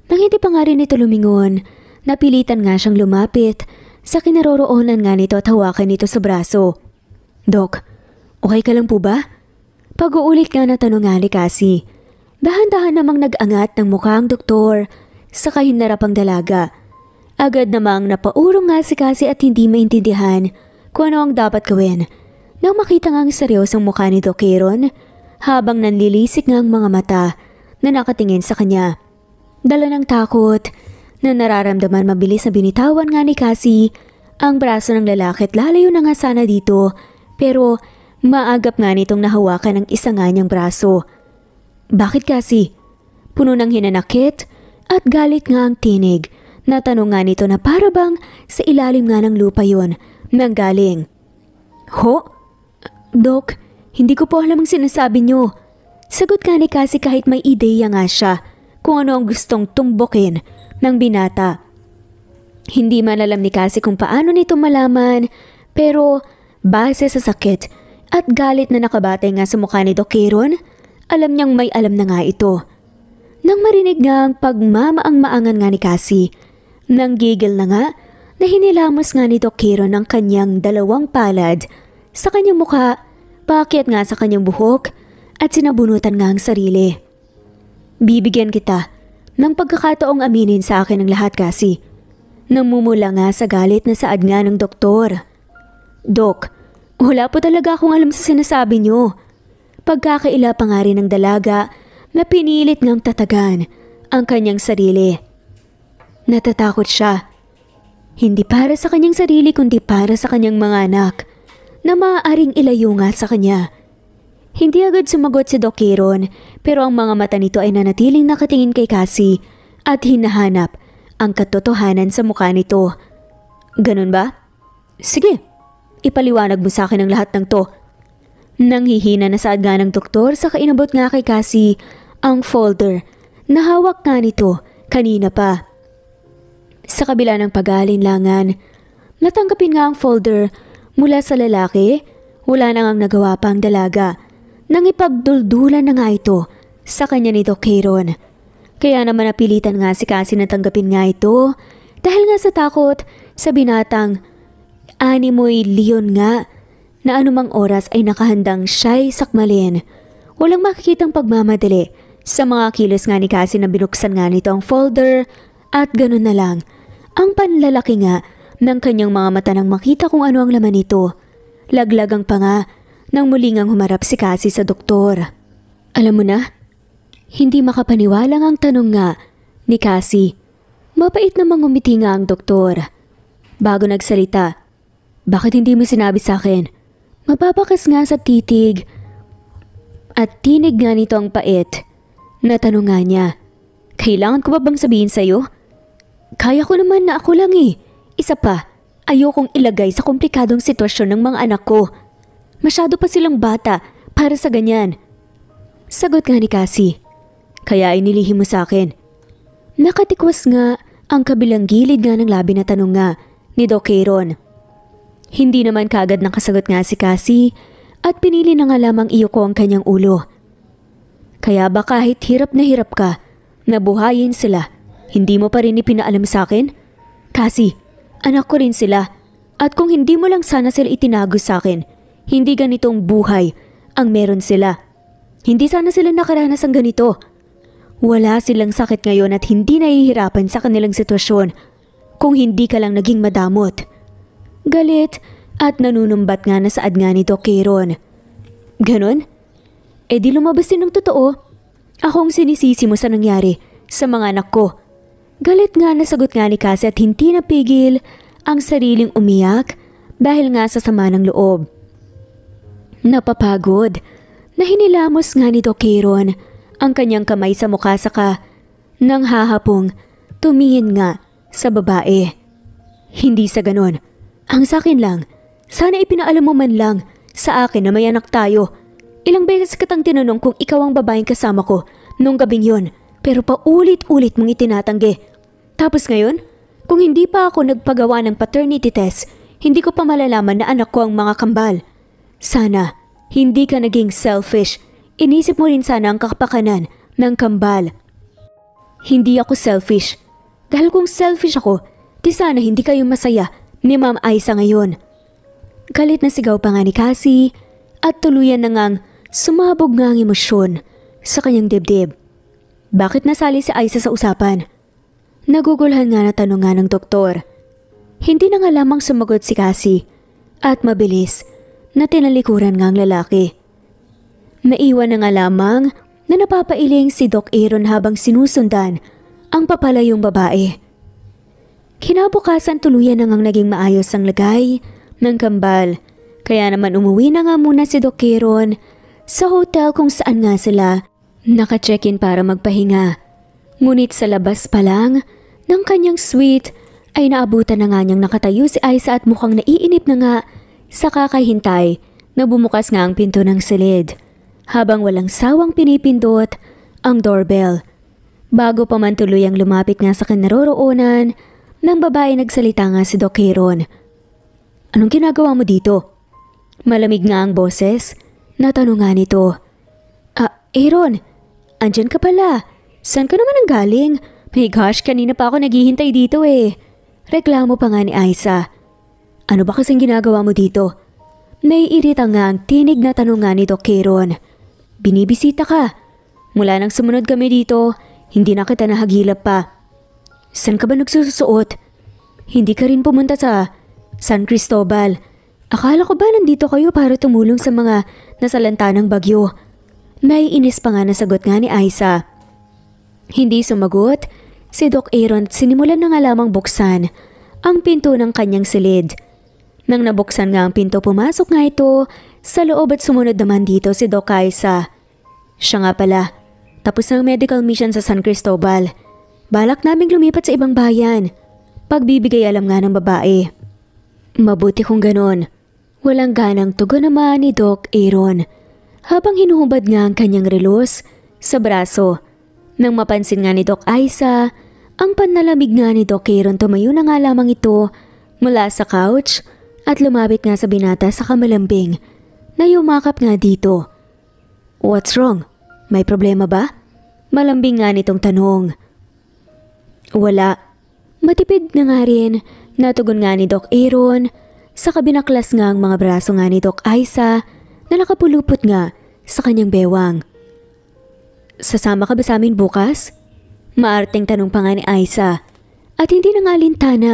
Nang hindi pa nga rin ito lumingon, Napilitan nga siyang lumapit. Sa kinaroroonan nga nito at hawakan nito sa braso. Dok, okay ka lang po ba? Pag-uulit nga na tanong nga ni Cassie. Dahan-dahan namang nag-angat ng mukha ang doktor sa kahinarap ang dalaga. Agad namang napaurong nga si Cassie at hindi maintindihan kung ano ang dapat gawin. Nang makita nga ang seryosong mukha ni Doc Aaron, habang nanlilisik nga ang mga mata na nakatingin sa kanya. Dala ng takot, na nararamdaman mabilis na binitawan nga ni Cassie ang braso ng lalaki at lalayo na nga sana dito pero maagap nga nitong nahawakan ng isa nga niyang braso. Bakit kasi? Puno ng hinanakit at galit nga ang tinig. Natanong nga nito na para bang sa ilalim nga ng lupa yon nang galing. Ho? Dok, hindi ko po alam ang sinasabi niyo. Sagot nga ni Cassie kahit may ideya nga siya kung ano ang gustong tumbokin ng binata. Hindi man alam ni Cassie kung paano nito malaman pero base sa sakit at galit na nakabatay nga sa mukha ni Doc Kiron, alam niyang may alam na nga ito. Nang marinig nga ang pagmamaang-maangan nga ni Cassie, nang gigil na nga na hinilamos nga ni Doc Kiron ang kanyang dalawang palad sa kanyang mukha, pakit nga sa kanyang buhok at sinabunutan nga ang sarili. Bibigyan kita ng pagkakataong aminin sa akin ang lahat kasi. Namumula nga sa galit na saad nga ng doktor. Dok, wala po talaga akong alam sa sinasabi niyo. Pagkakaila pa nga rin ng dalaga na pinilit ngang tatagan ang kanyang sarili. Natatakot siya. Hindi para sa kanyang sarili kundi para sa kanyang mga anak na maaaring ilayo nga sa kanya. Hindi agad sumagot si Doc pero ang mga mata nito ay nanatiling nakatingin kay Cassie at hinahanap ang katotohanan sa mukha nito. Ganun ba? Sige, ipaliwanag mo sa akin ang lahat ng to. Nanghihina na saad nga ng doktor sa kainabot nga kay Cassie ang folder na hawak nga nito kanina pa. Sa kabila ng pag-aalinlangan, natanggapin nga ang folder mula sa lalaki, wala nang ang nagawa pa ang dalaga nang ipagduldulan na nga ito sa kanya nito kay Ron. Kaya naman napilitan nga si Cassie na tanggapin nga ito dahil nga sa takot sa binatang animoy Leon nga na anumang oras ay nakahandang siya'y sakmalin. Walang makikitang pagmamadali sa mga kilos nga ni Cassie na binuksan nga nito ang folder at ganun na lang. Ang panlalaki nga ng kanyang mga mata nang makita kung ano ang laman nito. Laglagang pa nga nang muling ang humarap si Cassie sa doktor. Alam mo na, hindi makapaniwala ang tanong nga ni Cassie. Mapait na mangumiti nga ang doktor. Bago nagsalita, bakit hindi mo sinabi sa akin? Mababakas nga sa titig. At tinig nga nito ang pait. Natanong nga niya, kailangan ko ba bang sabihin sa'yo? Kaya ko naman na ako lang eh. Isa pa, ayokong ilagay sa komplikadong sitwasyon ng mga anak ko. Masyado pa silang bata para sa ganyan. Sagot nga ni Cassie. Kaya inilihim mo sa akin. Nakatikwas nga ang kabilang gilid nga ng labi na tanong nga ni Doc Aaron. Hindi naman kagad nakasagot nga si Cassie at pinili na nga lamang iyoko ang kanyang ulo. Kaya ba kahit hirap na hirap ka, nabuhayin sila, hindi mo pa rin ipinaalam sa akin? Cassie, anak ko rin sila at kung hindi mo lang sana sila itinago sa akin, hindi ganitong buhay ang meron sila. Hindi sana sila nakaranas ng ganito. Wala silang sakit ngayon at hindi nahihirapan sa kanilang sitwasyon kung hindi ka lang naging madamot. Galit at nanunumbat nga na saad nga nito kay Ron. Ganon? E di lumabas din ng totoo. Akong sinisisi mo sa nangyari sa mga anak ko. Galit nga na sagot nga ni Cassie at hindi napigil ang sariling umiyak dahil nga sa sama ng loob. Napapagod. Nahinilamos nga ni Dokeron ang kanyang kamay sa mukha saka nang hahapong tumingin nga sa babae. Hindi sa ganon. Ang sakin lang, sana ipinaalam mo man lang sa akin na may anak tayo. Ilang beses katang tinanong kung ikaw ang babaeng kasama ko nung gabing yon pero paulit-ulit mong itinatanggi. Tapos ngayon, kung hindi pa ako nagpagawa ng paternity test, hindi ko pa malalaman na anak ko ang mga kambal. Sana hindi ka naging selfish. Inisip mo rin sana ang kakapakanan ng kambal. Hindi ako selfish. Dahil kung selfish ako, di sana hindi kayo masaya ni Ma'am Aisa ngayon. Galit na sigaw pa nga ni Cassie at tuluyan na ngang sumabog nga ang emosyon sa kanyang dibdib. Bakit nasali si Aisa sa usapan? Nagugulhan nga na tanong nga ng doktor. Hindi na nga lamang sumagot si Cassie at mabilis na tinalikuran ngang lalaki. Naiwan na nga lamang na napapailing si Doc Aaron habang sinusundan ang papalayong babae. Kinabukasan tuluyan na naging maayos ang lagay ng kambal kaya naman umuwi na nga muna si Doc Aaron sa hotel kung saan nga sila naka-check-in para magpahinga. Ngunit sa labas pa lang ng kanyang suite ay naabutan na nga niyang nakatayo si Aiza at mukhang naiinip na nga sa kakahintay, bumukas nga ang pinto ng silid. Habang walang sawang pinipindot, ang doorbell. Bago pa man tuluyang lumapit nga sa kinaroroonan, ng babae nagsalita nga si Doc Heron. Anong ginagawa mo dito? Malamig nga ang boses. Natanong nga nito. Ah, Heron, andyan ka pala. Saan ka naman ang galing? My gosh, kanina pa ako naghihintay dito eh. Reklamo pa nga ni Aisa. Ano ba kasing ginagawa mo dito? Naiirita nga ang tinig na tanungan ni Doc Binibisita ka. Mula nang sumunod kami dito, hindi na kita nahagilap pa. San ka ba nagsusuot? Hindi ka rin pumunta sa San Cristobal. Akala ko ba nandito kayo para tumulong sa mga nasalanta ng bagyo? Naiinis pa nga na sagot nga ni Aisa. Hindi sumagot, si Doc Aaron sinimulan na nga lamang buksan ang pinto ng kanyang silid. Nang nabuksan nga ang pinto pumasok nga ito sa loob at sumunod naman dito si Doc Kaisa. Siya nga pala, tapos ang medical mission sa San Cristobal. Balak naming lumipat sa ibang bayan. Pagbibigay alam nga ng babae. Mabuti kung ganon. Walang ganang tugon naman ni Doc Aaron. Habang hinuhubad nga ang kanyang relos sa braso. Nang mapansin nga ni Doc Aisa, ang panlalamig nga ni Doc Aaron tumayo na nga lamang ito mula sa couch at lumapit nga sa binata sa kamalambing na yumakap nga dito. What's wrong? May problema ba? Malambing nga nitong tanong. Wala. Matipid na nga rin, natugon nga ni Doc Aaron, sa kabinaklas nga ang mga braso nga ni Doc Aisa na nakapulupot nga sa kanyang bewang. Sasama ka ba sa amin bukas? Maarteng tanong pa nga ni Aisa at hindi na nga lintana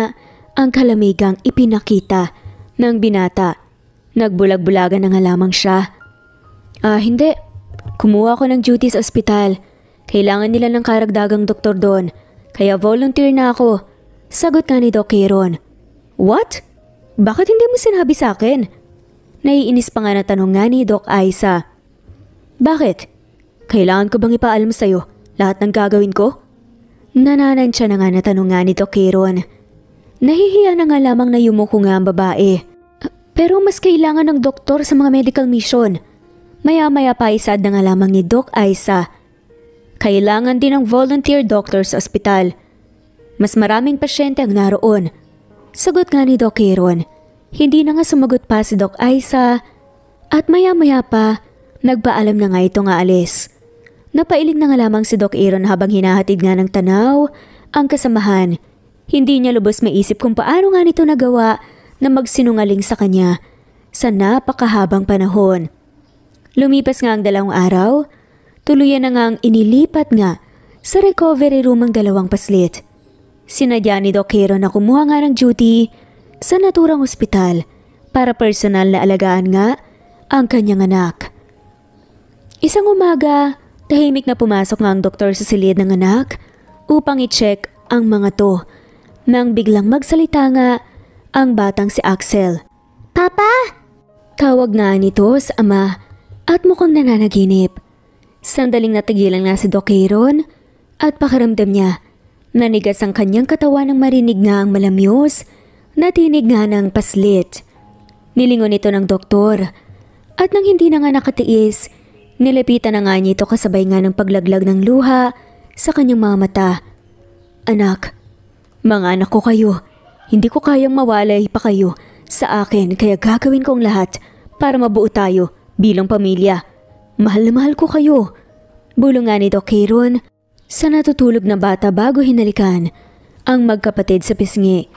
ang kalamigang ipinakita ng binata. Nagbulag-bulagan ng halamang siya. Ah, hindi. Kumuha ako ng duty sa ospital. Kailangan nila ng karagdagang doktor doon. Kaya volunteer na ako. Sagot nga ni Doc Kieron. What? Bakit hindi mo sinabi sa akin? Naiinis pa nga na tanong nga ni Doc Aisa. Bakit? Kailangan ko bang ipaalam sa'yo lahat ng gagawin ko? Nananansya na nga na tanong nga ni Doc Kieron. Nahihiya na nga lamang na yumuko nga ang babae. Pero mas kailangan ng doktor sa mga medical mission. Maya-maya pa isad na nga lamang ni Doc Aisa. Kailangan din ng volunteer doctor sa ospital. Mas maraming pasyente ang naroon. Sagot nga ni Doc Aaron. Hindi na nga sumagot pa si Doc Aisa at maya-maya pa nagpaalam na nga ito nga alis. Napailing na nga lamang si Doc Aaron habang hinahatid nga ng tanaw ang kasamahan hindi niya lubos maisip kung paano nga nito nagawa na magsinungaling sa kanya sa napakahabang panahon. Lumipas nga ang dalawang araw, tuluyan na nga ang inilipat nga sa recovery room ang dalawang paslit. Sinadya ni Dokero na kumuha nga ng duty sa naturang ospital para personal na alagaan nga ang kanyang anak. Isang umaga, tahimik na pumasok nga ang doktor sa silid ng anak upang i-check ang mga to nang biglang magsalita nga ang batang si Axel. Papa! Tawag nga nito sa ama at mukhang nananaginip. Sandaling natigilan nga si Doc Aaron at pakiramdam niya nanigas ang kanyang katawan nang marinig nga ang malamyos na tinig nga ng paslit. Nilingon ito ng doktor at nang hindi na nga nakatiis, nilapitan na nga niya ito kasabay nga ng paglaglag ng luha sa kanyang mga mata. Anak, mga anak ko kayo, hindi ko kayang mawalay pa kayo sa akin kaya gagawin kong lahat para mabuo tayo bilang pamilya. Mahal na mahal ko kayo. Bulungan ni Doc Heron sa natutulog na bata bago hinalikan ang magkapatid sa pisngi.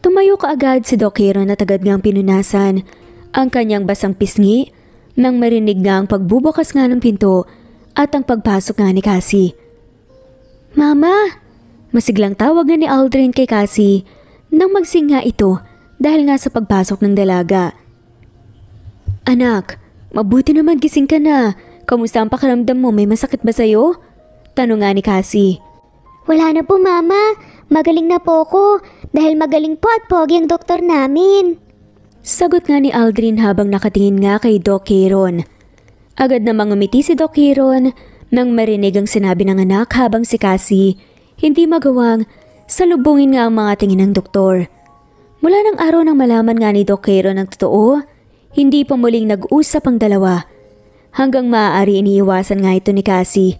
Tumayo ka agad si Doc Heron na tagad ngang pinunasan ang kanyang basang pisngi nang marinig nga ang pagbubukas nga ng pinto at ang pagpasok nga ni Cassie. Mama! Masiglang tawag nga ni Aldrin kay Cassie nang magsingha ito dahil nga sa pagpasok ng dalaga. Anak, mabuti naman gising ka na. Kamusta ang pakiramdam mo? May masakit ba sa'yo? Tanong nga ni Cassie. Wala na po mama. Magaling na po ko dahil magaling po at pogi ang doktor namin. Sagot nga ni Aldrin habang nakatingin nga kay Doc Heron. Agad namang umiti si Doc Heron nang marinig ang sinabi ng anak habang si Cassie hindi magawang salubungin nga ang mga tingin ng doktor. Mula ng araw nang malaman nga ni Doc Cairo ng totoo, hindi pa muling nag-usap ang dalawa. Hanggang maaari iniiwasan nga ito ni Cassie.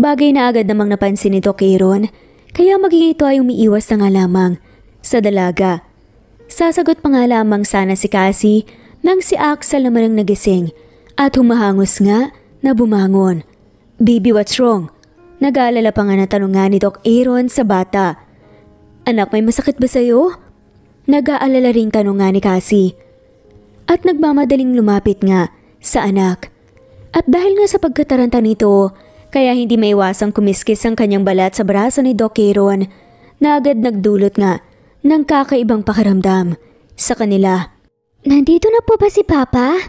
Bagay na agad namang napansin ni Doc Caron, kaya maging ito ay umiiwas na nga lamang sa dalaga. Sasagot pa nga lamang sana si Cassie nang si Axel naman ang nagising at humahangos nga na bumangon. Baby, what's wrong? Nag-aalala pa nga na tanong ni Doc Aaron sa bata. Anak, may masakit ba sa'yo? Nag-aalala rin tanungan ni Cassie. At nagmamadaling lumapit nga sa anak. At dahil nga sa pagkataranta nito, kaya hindi maiwasang kumiskis ang kanyang balat sa braso ni Doc Aaron na agad nagdulot nga ng kakaibang pakiramdam sa kanila. Nandito na po ba si Papa?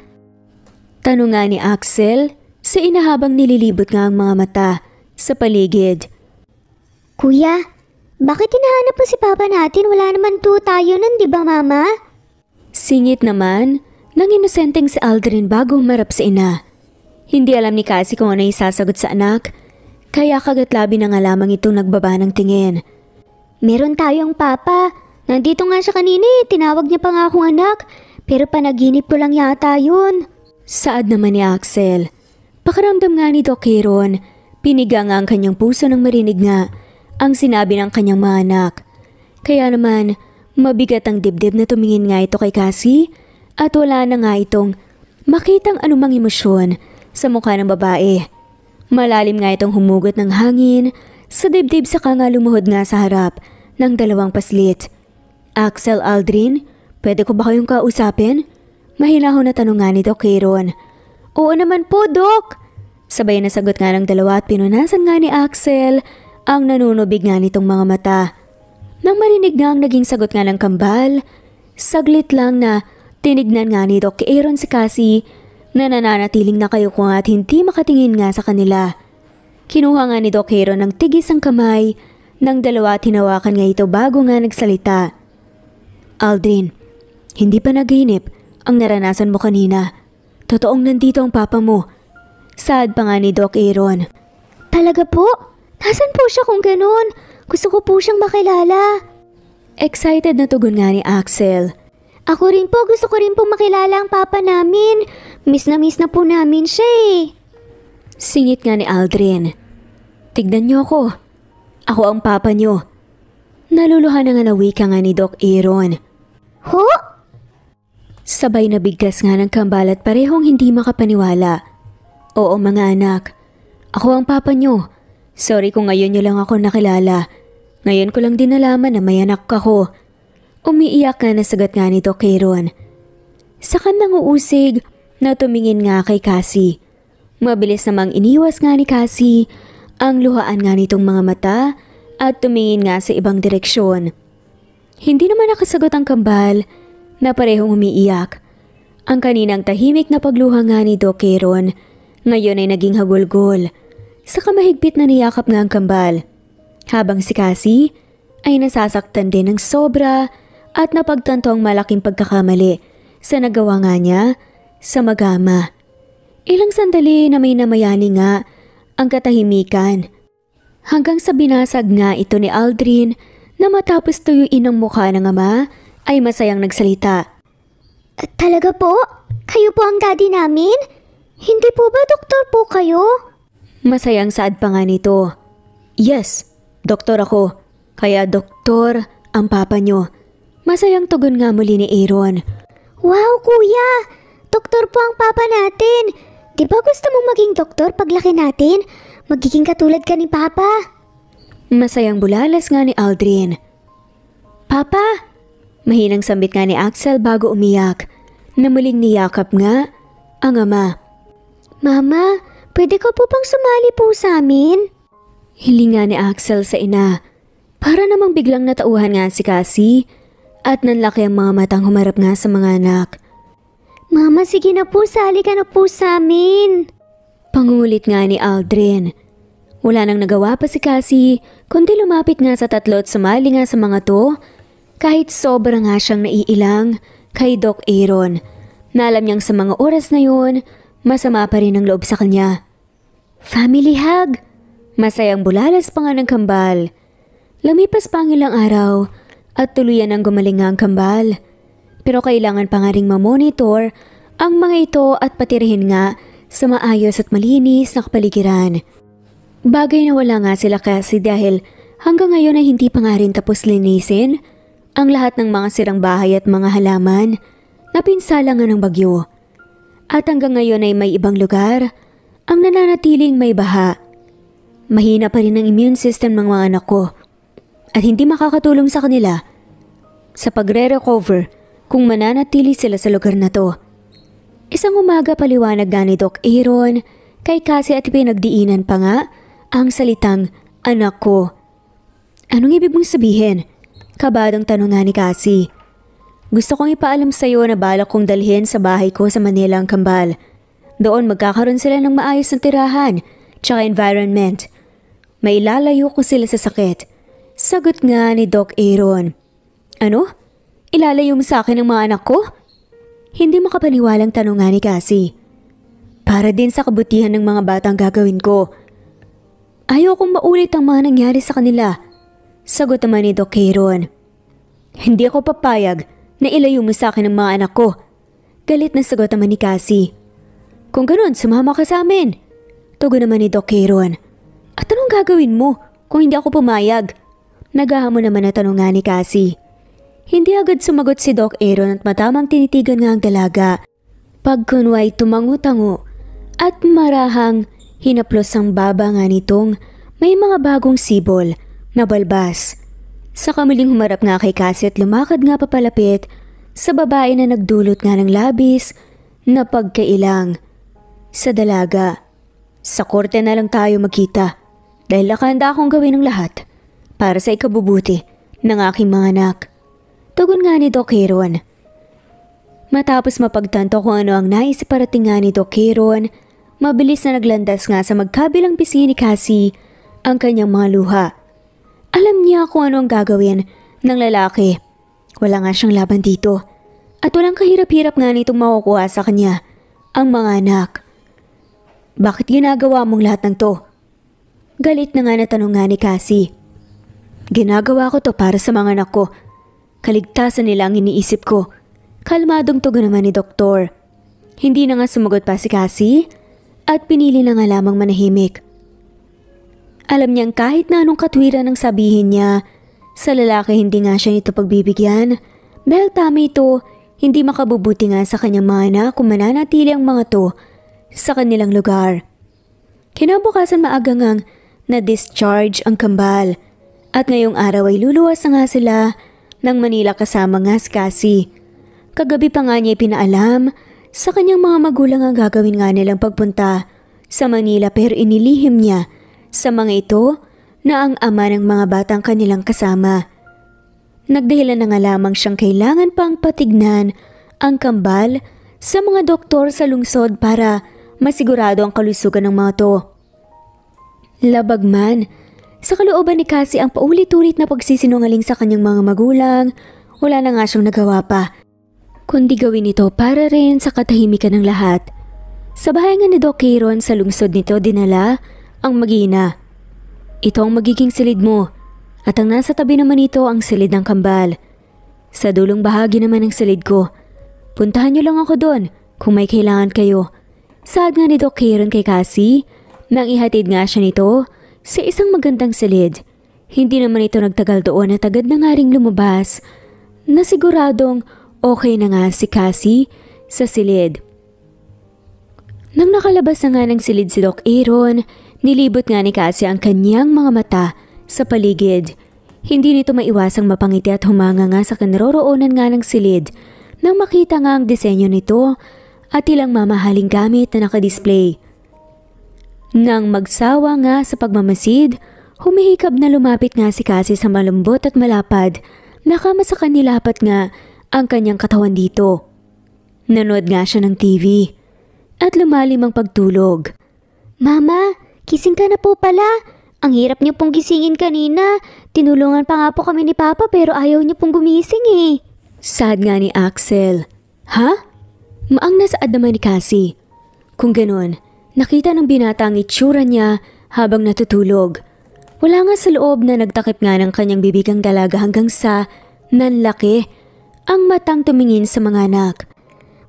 Tanungan ni Axel sa inahabang nililibot nga ang mga mata sa paligid. Kuya, bakit hinahanap pa si Papa natin? Wala naman to tayo nun, di ba Mama? Singit naman nang inosenteng si Aldrin bago marap sa ina. Hindi alam ni Cassie kung ano isasagot sa anak, kaya kagat labi na nga lamang itong nagbaba ng tingin. Meron tayong papa. Nandito nga siya kanina eh. Tinawag niya pa nga akong anak. Pero panaginip ko lang yata yun. Saad naman ni Axel. Pakaramdam nga ni Doc Heron Piniga nga ang kanyang puso nang marinig nga ang sinabi ng kanyang mga anak. Kaya naman, mabigat ang dibdib na tumingin nga ito kay Cassie at wala na nga itong makitang anumang emosyon sa mukha ng babae. Malalim nga itong humugot ng hangin sa dibdib sa nga lumuhod nga sa harap ng dalawang paslit. Axel Aldrin, pwede ko ba kayong kausapin? ho na tanong nga nito kay Ron. Oo naman po, Doc! Sabay na sagot nga ng dalawa at pinunasan nga ni Axel ang nanunubig nga nitong mga mata. Nang marinig nga ang naging sagot nga ng kambal, saglit lang na tinignan nga ni Doc Aaron si Cassie na nananatiling na kayo kung at hindi makatingin nga sa kanila. Kinuha nga ni Doc Aaron ng tigis ang kamay ng dalawa at hinawakan nga ito bago nga nagsalita. Aldrin, hindi pa naghinip ang naranasan mo kanina. Totoong nandito ang papa mo Sad pa nga ni Doc Aaron. Talaga po? Nasaan po siya kung ganun? Gusto ko po siyang makilala. Excited na tugon nga ni Axel. Ako rin po, gusto ko rin pong makilala ang papa namin. Miss na miss na po namin siya eh. Singit nga ni Aldrin. Tignan niyo ako. Ako ang papa niyo. Naluluhan na nga na wika nga ni Doc Aaron. Ho? Sabay na bigkas nga ng kambal at parehong hindi makapaniwala. Oo mga anak, ako ang papa nyo. Sorry kung ngayon nyo lang ako nakilala. Ngayon ko lang din nalaman na may anak ako. Umiiyak nga na sagat nga nito kay Ron. Saka nang uusig na tumingin nga kay Cassie. Mabilis namang iniwas nga ni Cassie ang luhaan nga nitong mga mata at tumingin nga sa ibang direksyon. Hindi naman nakasagot ang kambal na parehong umiiyak. Ang kaninang tahimik na pagluha nga ni Doc Aaron ngayon ay naging hagulgol. Sa kamahigpit na niyakap nga ang kambal. Habang si Cassie ay nasasaktan din ng sobra at napagtanto ang malaking pagkakamali sa nagawa nga niya sa magama. Ilang sandali na may namayani nga ang katahimikan. Hanggang sa binasag nga ito ni Aldrin na matapos tuyuin ang mukha ng ama ay masayang nagsalita. Talaga po? Kayo po ang daddy namin? Hindi po ba doktor po kayo? Masayang sad pa nga nito. Yes, doktor ako. Kaya doktor ang papa nyo. Masayang tugon nga muli ni Aaron. Wow, kuya! Doktor po ang papa natin! Di ba gusto mong maging doktor paglaki natin? Magiging katulad ka ni papa. Masayang bulalas nga ni Aldrin. Papa! Mahinang sambit nga ni Axel bago umiyak. Namuling niyakap nga ang ama. Mama, pwede ka po bang sumali po sa amin? Hilinga ni Axel sa ina. Para namang biglang natauhan nga si Cassie at nanlaki ang mga matang humarap nga sa mga anak. Mama, sige na po, sali ka na po sa amin. Pangulit nga ni Aldrin. Wala nang nagawa pa si Cassie kundi lumapit nga sa tatlo at sumali nga sa mga to kahit sobra nga siyang naiilang kay Doc Aaron. Nalam niyang sa mga oras na yun Masama pa rin ang loob sa kanya. Family hug! Masayang bulalas pa nga ng kambal. Lamipas pa ang ilang araw at tuluyan ang gumaling nga ang kambal. Pero kailangan pa nga rin mamonitor ang mga ito at patirihin nga sa maayos at malinis na kapaligiran. Bagay na wala nga sila kasi dahil hanggang ngayon ay hindi pa nga rin tapos linisin ang lahat ng mga sirang bahay at mga halaman na pinsala nga ng bagyo at hanggang ngayon ay may ibang lugar ang nananatiling may baha. Mahina pa rin ang immune system ng mga anak ko at hindi makakatulong sa kanila sa pagre-recover kung mananatili sila sa lugar na to. Isang umaga paliwanag na ni Doc Aaron kay Cassie at pinagdiinan pa nga ang salitang anak ko. Anong ibig mong sabihin? Kabadang tanong nga ni Cassie. Gusto kong ipaalam sa iyo na balak kong dalhin sa bahay ko sa Manila ang kambal. Doon magkakaroon sila ng maayos na tirahan, tsaka environment. May lalayo ko sila sa sakit. Sagot nga ni Doc Aaron. Ano? Ilalayo mo sa akin ang mga anak ko? Hindi makapaniwalang tanong nga ni Cassie. Para din sa kabutihan ng mga batang gagawin ko. Ayaw kong maulit ang mga nangyari sa kanila. Sagot naman ni Doc Aaron. Hindi ako papayag na ilayo mo sa akin ang mga anak ko. Galit na sagot naman ni Cassie. Kung ganun, sumama ka sa amin. Tugo naman ni Doc Kieron. At anong gagawin mo kung hindi ako pumayag? Nagahamo naman na tanong nga ni Cassie. Hindi agad sumagot si Doc Aaron at matamang tinitigan nga ang dalaga. Pagkunway tumango at marahang hinaplos ang baba nga nitong may mga bagong sibol na balbas. Saka muling humarap nga kay Cassie at lumakad nga papalapit sa babae na nagdulot nga ng labis na pagkailang sa dalaga. Sa korte na lang tayo magkita dahil nakahanda akong gawin ng lahat para sa ikabubuti ng aking mga anak. Tugon nga ni Doc Heron. Matapos mapagtanto kung ano ang nais parating nga ni Doc Heron, mabilis na naglandas nga sa magkabilang pisngi ni Cassie ang kanyang mga luha alam niya kung ano ang gagawin ng lalaki. Wala nga siyang laban dito. At walang kahirap-hirap nga nitong makukuha sa kanya ang mga anak. Bakit ginagawa mong lahat ng to? Galit na nga na nga ni Cassie. Ginagawa ko to para sa mga anak ko. Kaligtasan nila ang iniisip ko. Kalmadong tugon naman ni Doktor. Hindi na nga sumagot pa si Cassie at pinili na nga lamang manahimik. Alam niyang kahit na anong katwiran ang sabihin niya, sa lalaki hindi nga siya nito pagbibigyan. Dahil tama ito, hindi makabubuti nga sa kanyang mga anak kung mananatili ang mga to sa kanilang lugar. Kinabukasan maaga ngang na-discharge ang kambal at ngayong araw ay luluwas nga sila ng Manila kasama nga si Cassie. Kagabi pa nga niya pinaalam sa kanyang mga magulang ang gagawin nga nilang pagpunta sa Manila pero inilihim niya sa mga ito na ang ama ng mga batang kanilang kasama. Nagdahilan na nga lamang siyang kailangan pang patignan ang kambal sa mga doktor sa lungsod para masigurado ang kalusugan ng mga to. Labag man, sa kalooban ni Cassie ang paulit-ulit na pagsisinungaling sa kanyang mga magulang, wala na nga siyang nagawa pa. Kundi gawin ito para rin sa katahimikan ng lahat. Sa bahay nga ni Doc Kieron sa lungsod nito dinala ang magina. Ito ang magiging silid mo at ang nasa tabi naman nito ang silid ng kambal. Sa dulong bahagi naman ng silid ko. Puntahan niyo lang ako doon kung may kailangan kayo. Saad nga ni Doc Kieron kay Cassie nang ihatid nga siya nito sa isang magandang silid. Hindi naman ito nagtagal doon at agad na nga ring lumabas na siguradong okay na nga si Cassie sa silid. Nang nakalabas na nga ng silid si Doc Aaron, Nilibot nga ni Cassie ang kanyang mga mata sa paligid. Hindi nito maiwasang mapangiti at humanga nga sa kanroroonan nga ng silid nang makita nga ang disenyo nito at ilang mamahaling gamit na nakadisplay. Nang magsawa nga sa pagmamasid, humihikab na lumapit nga si Cassie sa malambot at malapad, nakama sa kanilapat nga ang kanyang katawan dito. Nanood nga siya ng TV at lumalim ang pagtulog. Mama, Gising ka na po pala. Ang hirap niyo pong gisingin kanina. Tinulungan pa nga po kami ni Papa pero ayaw niyo pong gumising eh. Sad nga ni Axel. Ha? Maang nasaad naman ni Cassie. Kung ganon, nakita ng binata ang itsura niya habang natutulog. Wala nga sa loob na nagtakip nga ng kanyang bibig ang dalaga hanggang sa nanlaki ang matang tumingin sa mga anak.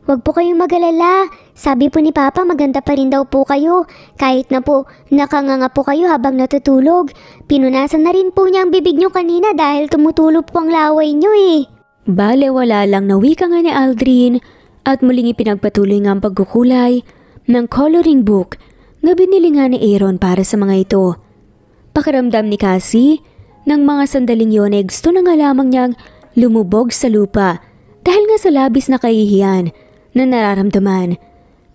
Huwag po kayong magalala. Sabi po ni Papa maganda pa rin daw po kayo. Kahit na po nakanganga po kayo habang natutulog. Pinunasan na rin po niya ang bibig niyo kanina dahil tumutulo po ang laway niyo eh. Bale wala lang na wika nga ni Aldrin at muling ipinagpatuloy nga ang pagkukulay ng coloring book na binili nga ni Aaron para sa mga ito. Pakaramdam ni Cassie ng mga sandaling yon ay eh, gusto na nga lamang niyang lumubog sa lupa dahil nga sa labis na kahihiyan na nararamdaman.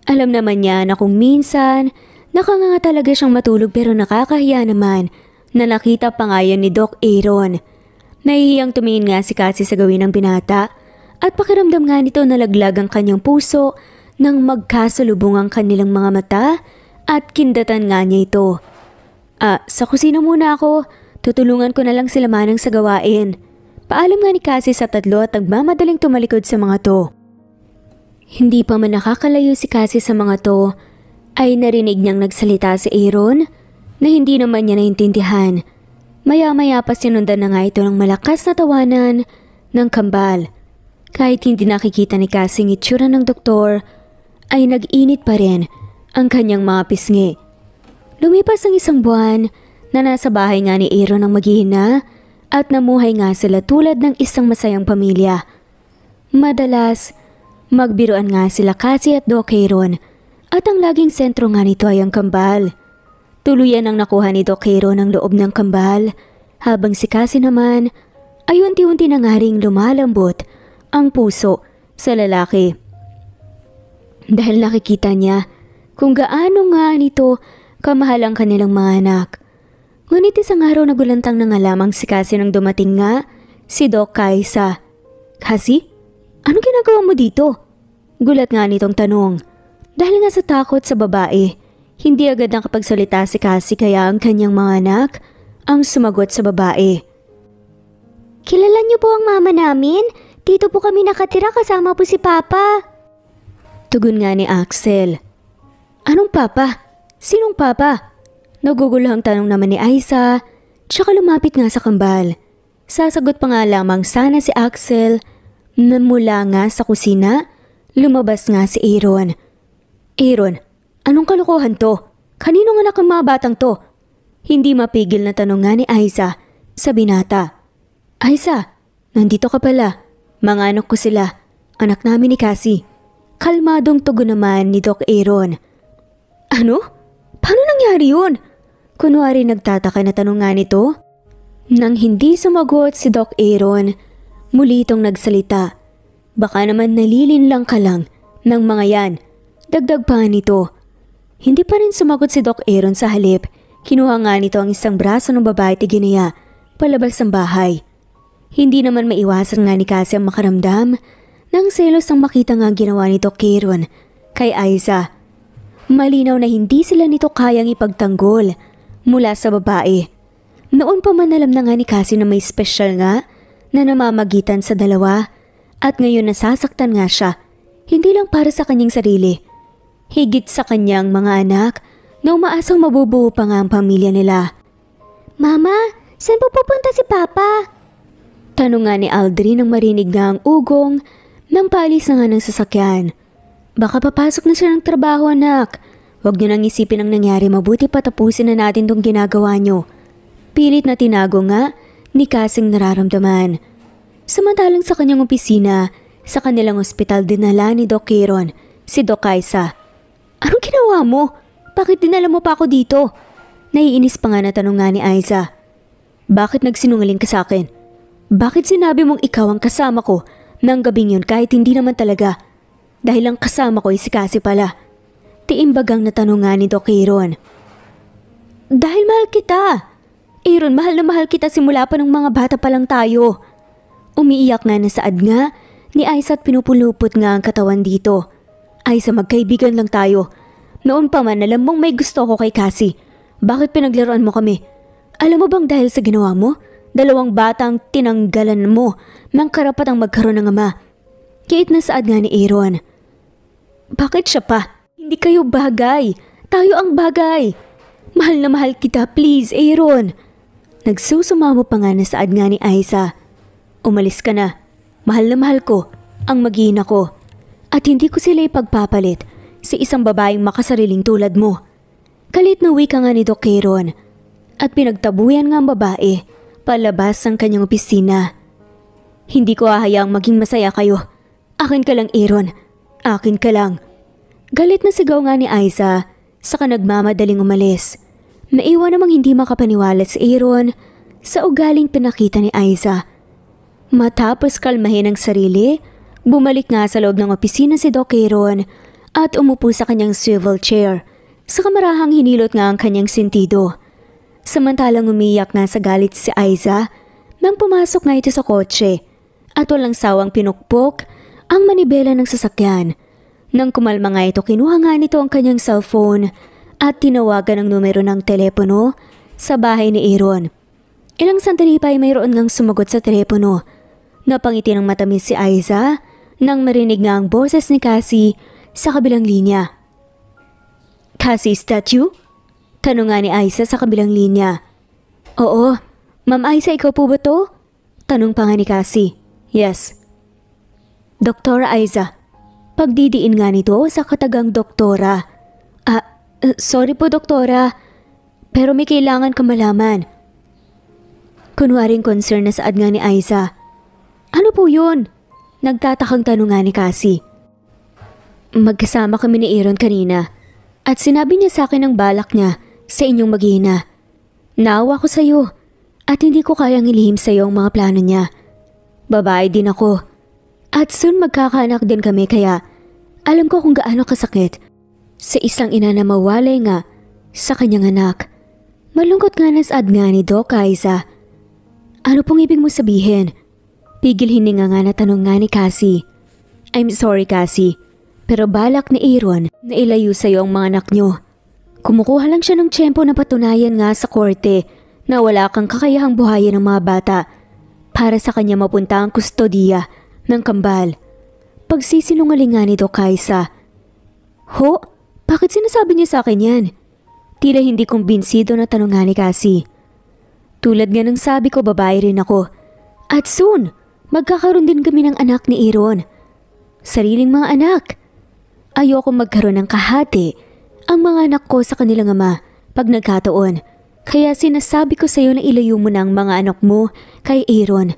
Alam naman niya na kung minsan, nakanganga talaga siyang matulog pero nakakahiya naman na nakita pa ngayon ni Doc Aaron. Nahihiyang tumingin nga si Cassie sa gawin ng binata at pakiramdam nga nito nalaglag ang kanyang puso nang magkasalubong ang kanilang mga mata at kindatan nga niya ito. Ah, sa kusina muna ako. Tutulungan ko na lang sila manang sa gawain. Paalam nga ni Cassie sa tatlo at nagmamadaling tumalikod sa mga to. Hindi pa man nakakalayo si Cassie sa mga to, ay narinig niyang nagsalita si Aaron na hindi naman niya naintindihan. Maya-maya pa sinundan na nga ito ng malakas na tawanan ng kambal. Kahit hindi nakikita ni Cassie ang itsura ng doktor, ay nag-init pa rin ang kanyang mga pisngi. Lumipas ang isang buwan na nasa bahay nga ni Aaron ang maghihina at namuhay nga sila tulad ng isang masayang pamilya. Madalas, Magbiroan nga sila Kasi at Doc Heron at ang laging sentro nga nito ay ang kambal. Tuluyan ang nakuha ni Doc Heron ang loob ng kambal habang si Kasi naman ay unti-unti na nga ring lumalambot ang puso sa lalaki. Dahil nakikita niya kung gaano nga nito kamahal ang kanilang mga anak. Ngunit isang araw nagulantang na nga lamang si Kasi nang dumating nga si Doc Kaisa. Kasi? Ano ginagawa mo dito? Gulat nga nitong tanong. Dahil nga sa takot sa babae, hindi agad nakapagsalita si Cassie kaya ang kanyang mga anak ang sumagot sa babae. Kilala niyo po ang mama namin? Dito po kami nakatira kasama po si Papa. Tugon nga ni Axel. Anong Papa? Sinong Papa? Nagugulo ang tanong naman ni Aisa, tsaka lumapit nga sa kambal. Sasagot pa nga lamang sana si Axel Namula nga sa kusina, lumabas nga si Aaron. Aaron, anong kalokohan to? Kanino nga nakamabatang to? Hindi mapigil na tanong nga ni Aiza sa binata. Aiza, nandito ka pala. Mga anak ko sila, anak namin ni Cassie. Kalmadong tugon naman ni Doc Aaron. Ano? Paano nangyari yun? Kunwari nagtataka na tanong nga nito. Nang hindi sumagot si Doc Aaron, Muli itong nagsalita. Baka naman nalilinlang ka lang ng mga yan. Dagdag pa nito. Hindi pa rin sumagot si Doc Aaron sa halip. Kinuha nga nito ang isang braso ng babae tiginaya palabas ng bahay. Hindi naman maiwasan nga ni Cassie ang makaramdam nang selos ang makita nga ginawa nito Kieron kay Aiza. Malinaw na hindi sila nito kayang ipagtanggol mula sa babae. Noon pa man alam na nga ni Cassie na may special nga na namamagitan sa dalawa at ngayon nasasaktan nga siya, hindi lang para sa kanyang sarili. Higit sa kanyang mga anak na umaasang mabubuo pa nga ang pamilya nila. Mama, saan po pupunta si Papa? Tanong nga ni Aldrin nang marinig nga ang ugong nang palis na nga ng sasakyan. Baka papasok na siya ng trabaho anak. Huwag niyo nang isipin ang nangyari mabuti patapusin na natin tong ginagawa niyo. Pilit na tinago nga ni Kasing nararamdaman. Samantalang sa kanyang opisina, sa kanilang ospital dinala ni Doc Kiron, si Doc Kaisa. Anong ginawa mo? Bakit dinala mo pa ako dito? Naiinis pa nga na tanong nga ni Aiza. Bakit nagsinungaling ka sa akin? Bakit sinabi mong ikaw ang kasama ko ng gabing yun kahit hindi naman talaga? Dahil ang kasama ko ay si Kasi pala. Tiimbagang natanong nga ni Doc Kiron. Dahil mahal kita! Aaron, mahal na mahal kita simula pa ng mga bata pa lang tayo. Umiiyak nga na saad nga ni Aiza at pinupulupot nga ang katawan dito. sa magkaibigan lang tayo. Noon pa man alam mong may gusto ko kay Cassie. Bakit pinaglaruan mo kami? Alam mo bang dahil sa ginawa mo, dalawang bata ang tinanggalan mo ng karapatang magkaroon ng ama. Kait na saad nga ni Aaron. Bakit siya pa? Hindi kayo bagay. Tayo ang bagay. Mahal na mahal kita, please, Aaron. Nagsusumamo pa nga na saad nga ni Aiza. Umalis ka na. Mahal na mahal ko, ang magina ko. At hindi ko sila ipagpapalit sa isang babaeng makasariling tulad mo. Kalit na ka nga ni Doc Kieron at pinagtabuyan nga ang babae palabas ng kanyang opisina. Hindi ko hahayaang maging masaya kayo. Akin ka lang, Aaron. Akin ka lang. Galit na sigaw nga ni Aiza sa kanagmamadaling umalis. Naiwan namang hindi makapaniwala si Aaron sa ugaling pinakita ni Aiza. Matapos kalmahin ang sarili, bumalik nga sa loob ng opisina si Doc Aaron at umupo sa kanyang swivel chair. Sa kamarahang hinilot nga ang kanyang sentido. Samantalang umiyak na sa galit si Aiza nang pumasok nga ito sa kotse at walang sawang pinukpok ang manibela ng sasakyan. Nang kumalma nga ito, kinuha nga nito ang kanyang cellphone at tinawagan ang numero ng telepono sa bahay ni Aaron. Ilang sandali pa ay mayroon ngang sumagot sa telepono. Napangiti ng matamis si Aiza nang marinig nga ang boses ni Cassie sa kabilang linya. Cassie, is that you? Tanong nga ni Aiza sa kabilang linya. Oo, Ma'am Aiza, ikaw po ba to? Tanong pa nga ni Cassie. Yes. Doktora Aiza, pagdidiin nga nito sa katagang doktora eh, sorry po, doktora. Pero may kailangan ka malaman. Kunwaring concern na saad nga ni Aiza. Ano po yun? Nagtatakang tanong nga ni Cassie. Magkasama kami ni Aaron kanina at sinabi niya sa akin ang balak niya sa inyong maghina. Naawa ko sa iyo at hindi ko kayang ilihim sa iyo ang mga plano niya. Babae din ako at soon magkakaanak din kami kaya alam ko kung gaano kasakit sa isang ina na mawalay nga sa kanyang anak. Malungkot nga nasaad nga ni Doc Kaisa. Ano pong ibig mo sabihin? Pigil hininga nga na tanong nga ni Cassie. I'm sorry Cassie, pero balak ni Aaron na ilayo sa iyo ang mga anak nyo. Kumukuha lang siya ng tiyempo na patunayan nga sa korte na wala kang kakayahang buhayin ng mga bata para sa kanya mapunta ang kustodiya ng kambal. Pagsisinungaling ni Doc Kaisa. Ho? Bakit sinasabi niya sa akin yan? Tila hindi kumbinsido na tanungan ni Cassie. Tulad nga ng sabi ko babae rin ako. At soon, magkakaroon din kami ng anak ni Iron. Sariling mga anak. Ayoko magkaroon ng kahati ang mga anak ko sa kanilang ama pag nagkataon. Kaya sinasabi ko sa iyo na ilayo mo na ang mga anak mo kay Aaron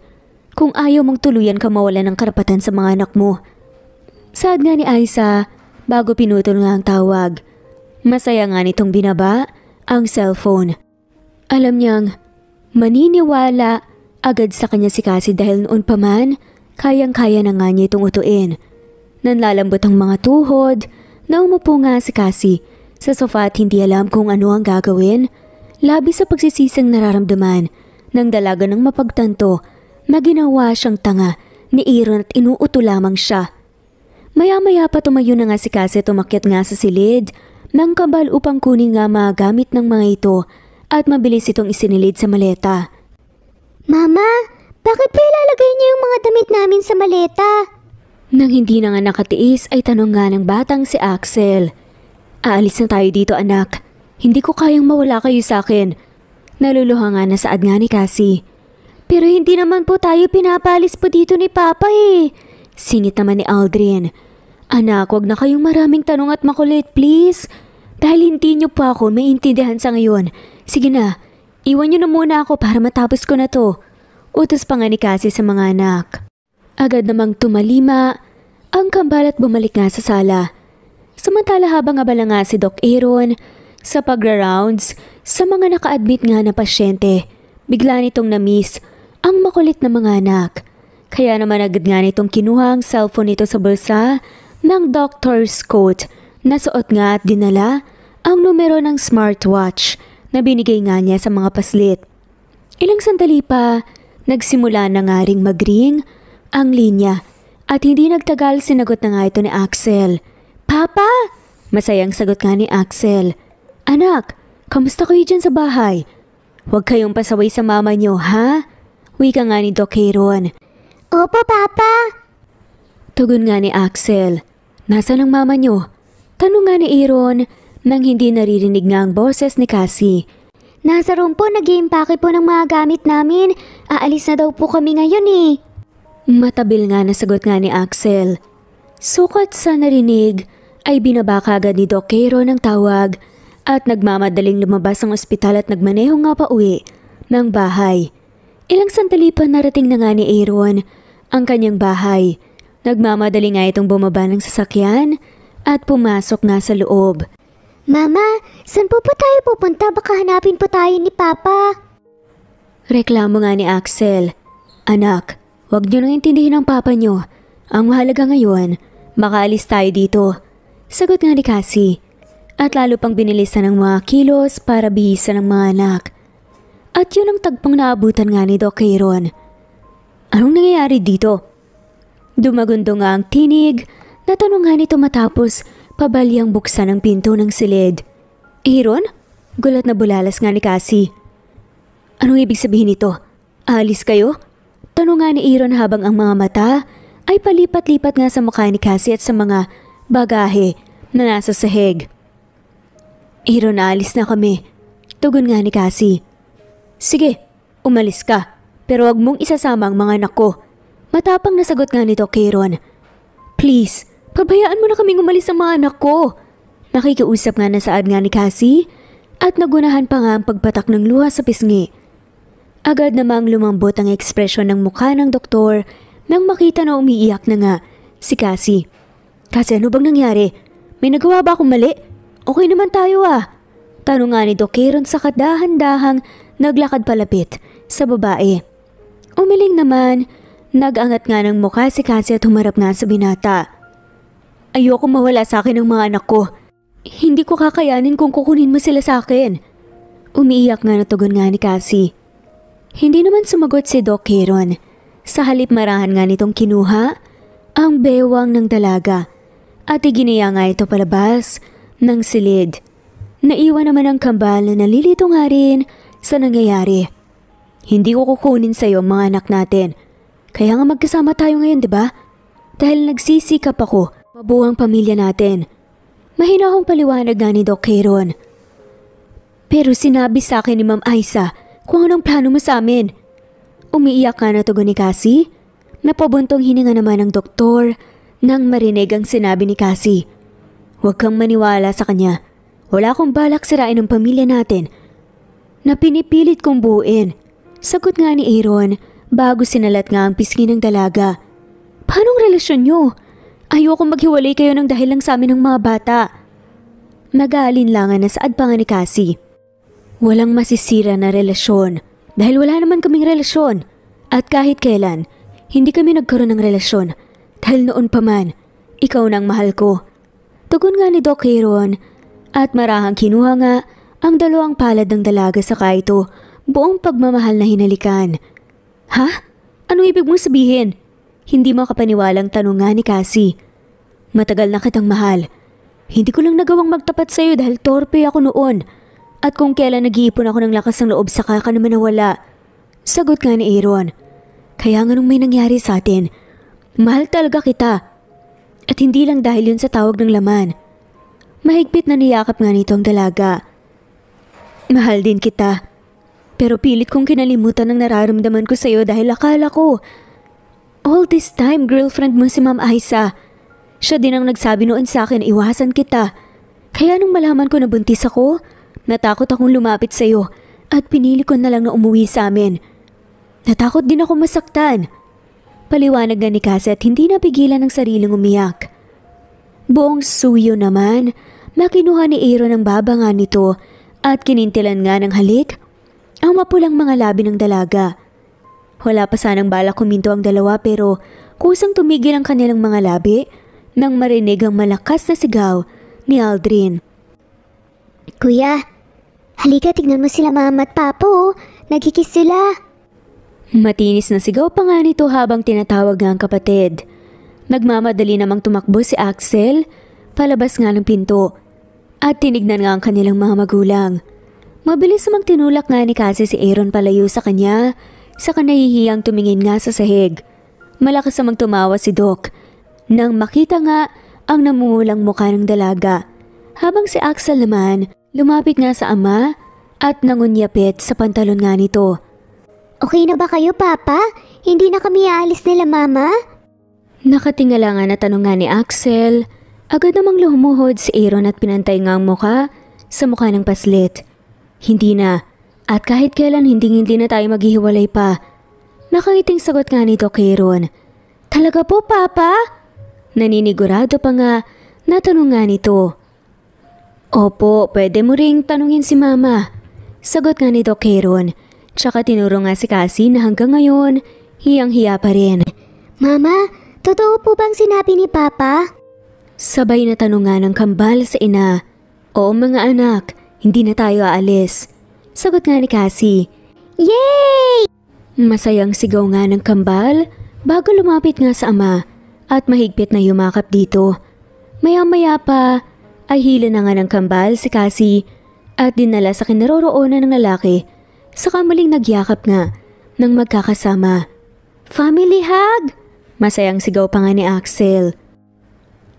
kung ayaw mong tuluyan ka mawala ng karapatan sa mga anak mo. Saad nga ni Aisa bago pinutol nga ang tawag. Masaya nga nitong binaba ang cellphone. Alam niyang maniniwala agad sa kanya si Cassie dahil noon pa man, kayang-kaya na nga niya itong utuin. Nanlalambot ang mga tuhod, na umupo nga si Cassie sa sofa at hindi alam kung ano ang gagawin, labis sa pagsisisang nararamdaman ng dalaga ng mapagtanto na ginawa siyang tanga ni Aaron at inuuto lamang siya Maya-maya pa tumayo na nga si Kase tumakyat nga sa silid ng kabal upang kunin nga mga gamit ng mga ito at mabilis itong isinilid sa maleta. Mama, bakit pa ilalagay niyo yung mga damit namin sa maleta? Nang hindi na nga nakatiis ay tanong nga ng batang si Axel. Aalis na tayo dito anak. Hindi ko kayang mawala kayo sa akin. Naluluha nga na saad nga ni Cassie. Pero hindi naman po tayo pinapalis po dito ni Papa eh. Singit naman ni Aldrin. Anak, wag na kayong maraming tanong at makulit, please. Dahil hindi niyo pa ako maintindihan sa ngayon. Sige na, iwan niyo na muna ako para matapos ko na to. Utos pa nga ni Cassie sa mga anak. Agad namang tumalima, ang kambal at bumalik nga sa sala. Samantala habang abala nga si Doc Aaron sa pagra-rounds sa mga naka-admit nga na pasyente. Bigla nitong na-miss ang makulit na mga anak. Kaya naman agad nga nitong kinuha ang cellphone nito sa bulsa ng doctor's coat na suot nga at dinala ang numero ng smartwatch na binigay nga niya sa mga paslit. Ilang sandali pa, nagsimula na nga ring magring ang linya at hindi nagtagal sinagot na nga ito ni Axel. Papa! Masayang sagot nga ni Axel. Anak, kamusta kayo dyan sa bahay? Huwag kayong pasaway sa mama niyo, ha? ka nga ni Doc Heron. Opo, Papa! Tugon nga ni Axel. Nasaan ang mama niyo? Tanong nga ni Aaron nang hindi naririnig na ang boses ni Cassie. Nasa room po, nag -i po ng mga gamit namin. Aalis na daw po kami ngayon eh. Matabil nga na sagot nga ni Axel. Sukat sa narinig ay binabaka kagad ni Doc Cairo ng tawag at nagmamadaling lumabas ang ospital at nagmaneho nga pa uwi ng bahay. Ilang sandali pa narating na nga ni Aaron ang kanyang bahay. Nagmamadali nga itong bumaba ng sasakyan at pumasok nga sa loob. Mama, saan po po tayo pupunta? Baka hanapin po tayo ni Papa. Reklamo nga ni Axel. Anak, wag niyo nang intindihin ang Papa niyo. Ang mahalaga ngayon, makaalis tayo dito. Sagot nga ni Cassie. At lalo pang binilisan ng mga kilos para bihisan ng mga anak. At yun ang tagpang naabutan nga ni Doc Kayron. Anong nangyayari dito? Dumagundo nga ang tinig. Natanungan nito matapos pabalyang buksan ang pinto ng silid. Iron? Gulat na bulalas nga ni Cassie. Anong ibig sabihin nito? Alis kayo? Tanong nga ni Iron habang ang mga mata ay palipat-lipat nga sa mukha ni Cassie at sa mga bagahe na nasa sahig. Iron, alis na kami. Tugon nga ni Cassie. Sige, umalis ka. Pero wag mong isasama ang mga anak ko. Matapang nasagot nga nito kay Ron. Please, pabayaan mo na kaming umalis sa mga anak ko. Nakikiusap nga na saad nga ni Cassie at nagunahan pa nga ang pagpatak ng luha sa pisngi. Agad namang lumambot ang ekspresyon ng mukha ng doktor nang makita na umiiyak na nga si Cassie. Cassie, ano bang nangyari? May nagawa ba akong mali? Okay naman tayo ah. Tanong nga ni Doc Kieron sa kadahan-dahang naglakad palapit sa babae. Umiling naman Nagangat nga ng mukha si Cassie at humarap nga sa binata. Ayoko mawala sa akin ang mga anak ko. Hindi ko kakayanin kung kukunin mo sila sa akin. Umiiyak nga natugon nga ni Cassie. Hindi naman sumagot si Doc Heron. Sa halip marahan nga nitong kinuha ang bewang ng dalaga at iginaya nga ito palabas ng silid. Naiwan naman ang kambal na nalilito nga rin sa nangyayari. Hindi ko kukunin sa iyo mga anak natin. Kaya nga magkasama tayo ngayon, di ba? Dahil nagsisikap ako, mabuhang pamilya natin. Mahinahong paliwanag na ni Doc Kayron. Pero sinabi sa akin ni Ma'am Aisa kung anong plano mo sa amin. Umiiyak ka na tugon ni Cassie? Napabuntong hininga naman ng doktor nang marinig ang sinabi ni Cassie. Huwag kang maniwala sa kanya. Wala akong balak sirain ang pamilya natin na kong buuin. Sagot nga ni Aaron bago sinalat nga ang pisngi ng dalaga. Paanong relasyon nyo? Ayoko maghiwalay kayo ng dahil lang sa amin ng mga bata. Nag-aalinlangan na sa pa nga ni Cassie. Walang masisira na relasyon dahil wala naman kaming relasyon. At kahit kailan, hindi kami nagkaroon ng relasyon dahil noon pa man, ikaw na ang mahal ko. Tugon nga ni Doc Heron at marahang kinuha nga ang dalawang palad ng dalaga sa Kaito buong pagmamahal na hinalikan. Ha? Ano ibig mong sabihin? Hindi mo kapaniwalang tanong nga ni Cassie. Matagal na kitang mahal. Hindi ko lang nagawang magtapat sa'yo dahil torpe ako noon. At kung kailan nag-iipon ako ng lakas ng loob saka ka naman nawala. Sagot nga ni Aaron. Kaya nga nung may nangyari sa atin, mahal talaga kita. At hindi lang dahil yun sa tawag ng laman. Mahigpit na niyakap nga nito ang dalaga. Mahal din kita. Pero pilit kong kinalimutan ang nararamdaman ko sa'yo dahil akala ko. All this time, girlfriend mo si Ma'am Aisa. Siya din ang nagsabi noon sa akin, iwasan kita. Kaya nung malaman ko na buntis ako, natakot akong lumapit sa'yo at pinili ko na lang na umuwi sa amin. Natakot din ako masaktan. Paliwanag na ni Kasi at hindi napigilan ng sariling umiyak. Buong suyo naman, makinuha ni Aaron ang baba nito at kinintilan nga ng halik ang mapulang mga labi ng dalaga. Wala pa sanang balak kuminto ang dalawa pero kusang tumigil ang kanilang mga labi nang marinig ang malakas na sigaw ni Aldrin. Kuya, halika tignan mo sila mama at papo. Oh. Nagkikis sila. Matinis na sigaw pa nga nito habang tinatawag nga ang kapatid. Nagmamadali namang tumakbo si Axel palabas nga ng pinto at tinignan nga ang kanilang mga magulang. Mabilis namang tinulak nga ni Cassie si Aaron palayo sa kanya, saka nahihiyang tumingin nga sa sahig. Malakas namang tumawa si Doc. Nang makita nga ang namumulang mukha ng dalaga. Habang si Axel naman, lumapit nga sa ama at nangunyapit sa pantalon nga nito. Okay na ba kayo, Papa? Hindi na kami aalis nila, Mama? Nakatingala nga na tanong nga ni Axel. Agad namang lumuhod si Aaron at pinantay nga ang muka sa mukha ng paslit. Hindi na. At kahit kailan hinding-hindi na tayo maghihiwalay pa. Nakangiting sagot nga nito kay Ron. Talaga po, Papa? Naninigurado pa nga na tanong nga nito. Opo, pwede mo ring tanungin si Mama. Sagot nga nito kay Ron. Tsaka tinuro nga si Cassie na hanggang ngayon, hiyang-hiya pa rin. Mama, totoo po bang sinabi ni Papa? Sabay na tanong nga ng kambal sa ina. Oo mga anak, hindi na tayo aalis. Sagot nga ni Cassie. Yay! Masayang sigaw nga ng kambal bago lumapit nga sa ama at mahigpit na yumakap dito. Maya-maya pa ay hila na nga ng kambal si Cassie at dinala sa kinaroroonan ng lalaki sa muling nagyakap nga ng magkakasama. Family hug! Masayang sigaw pa nga ni Axel.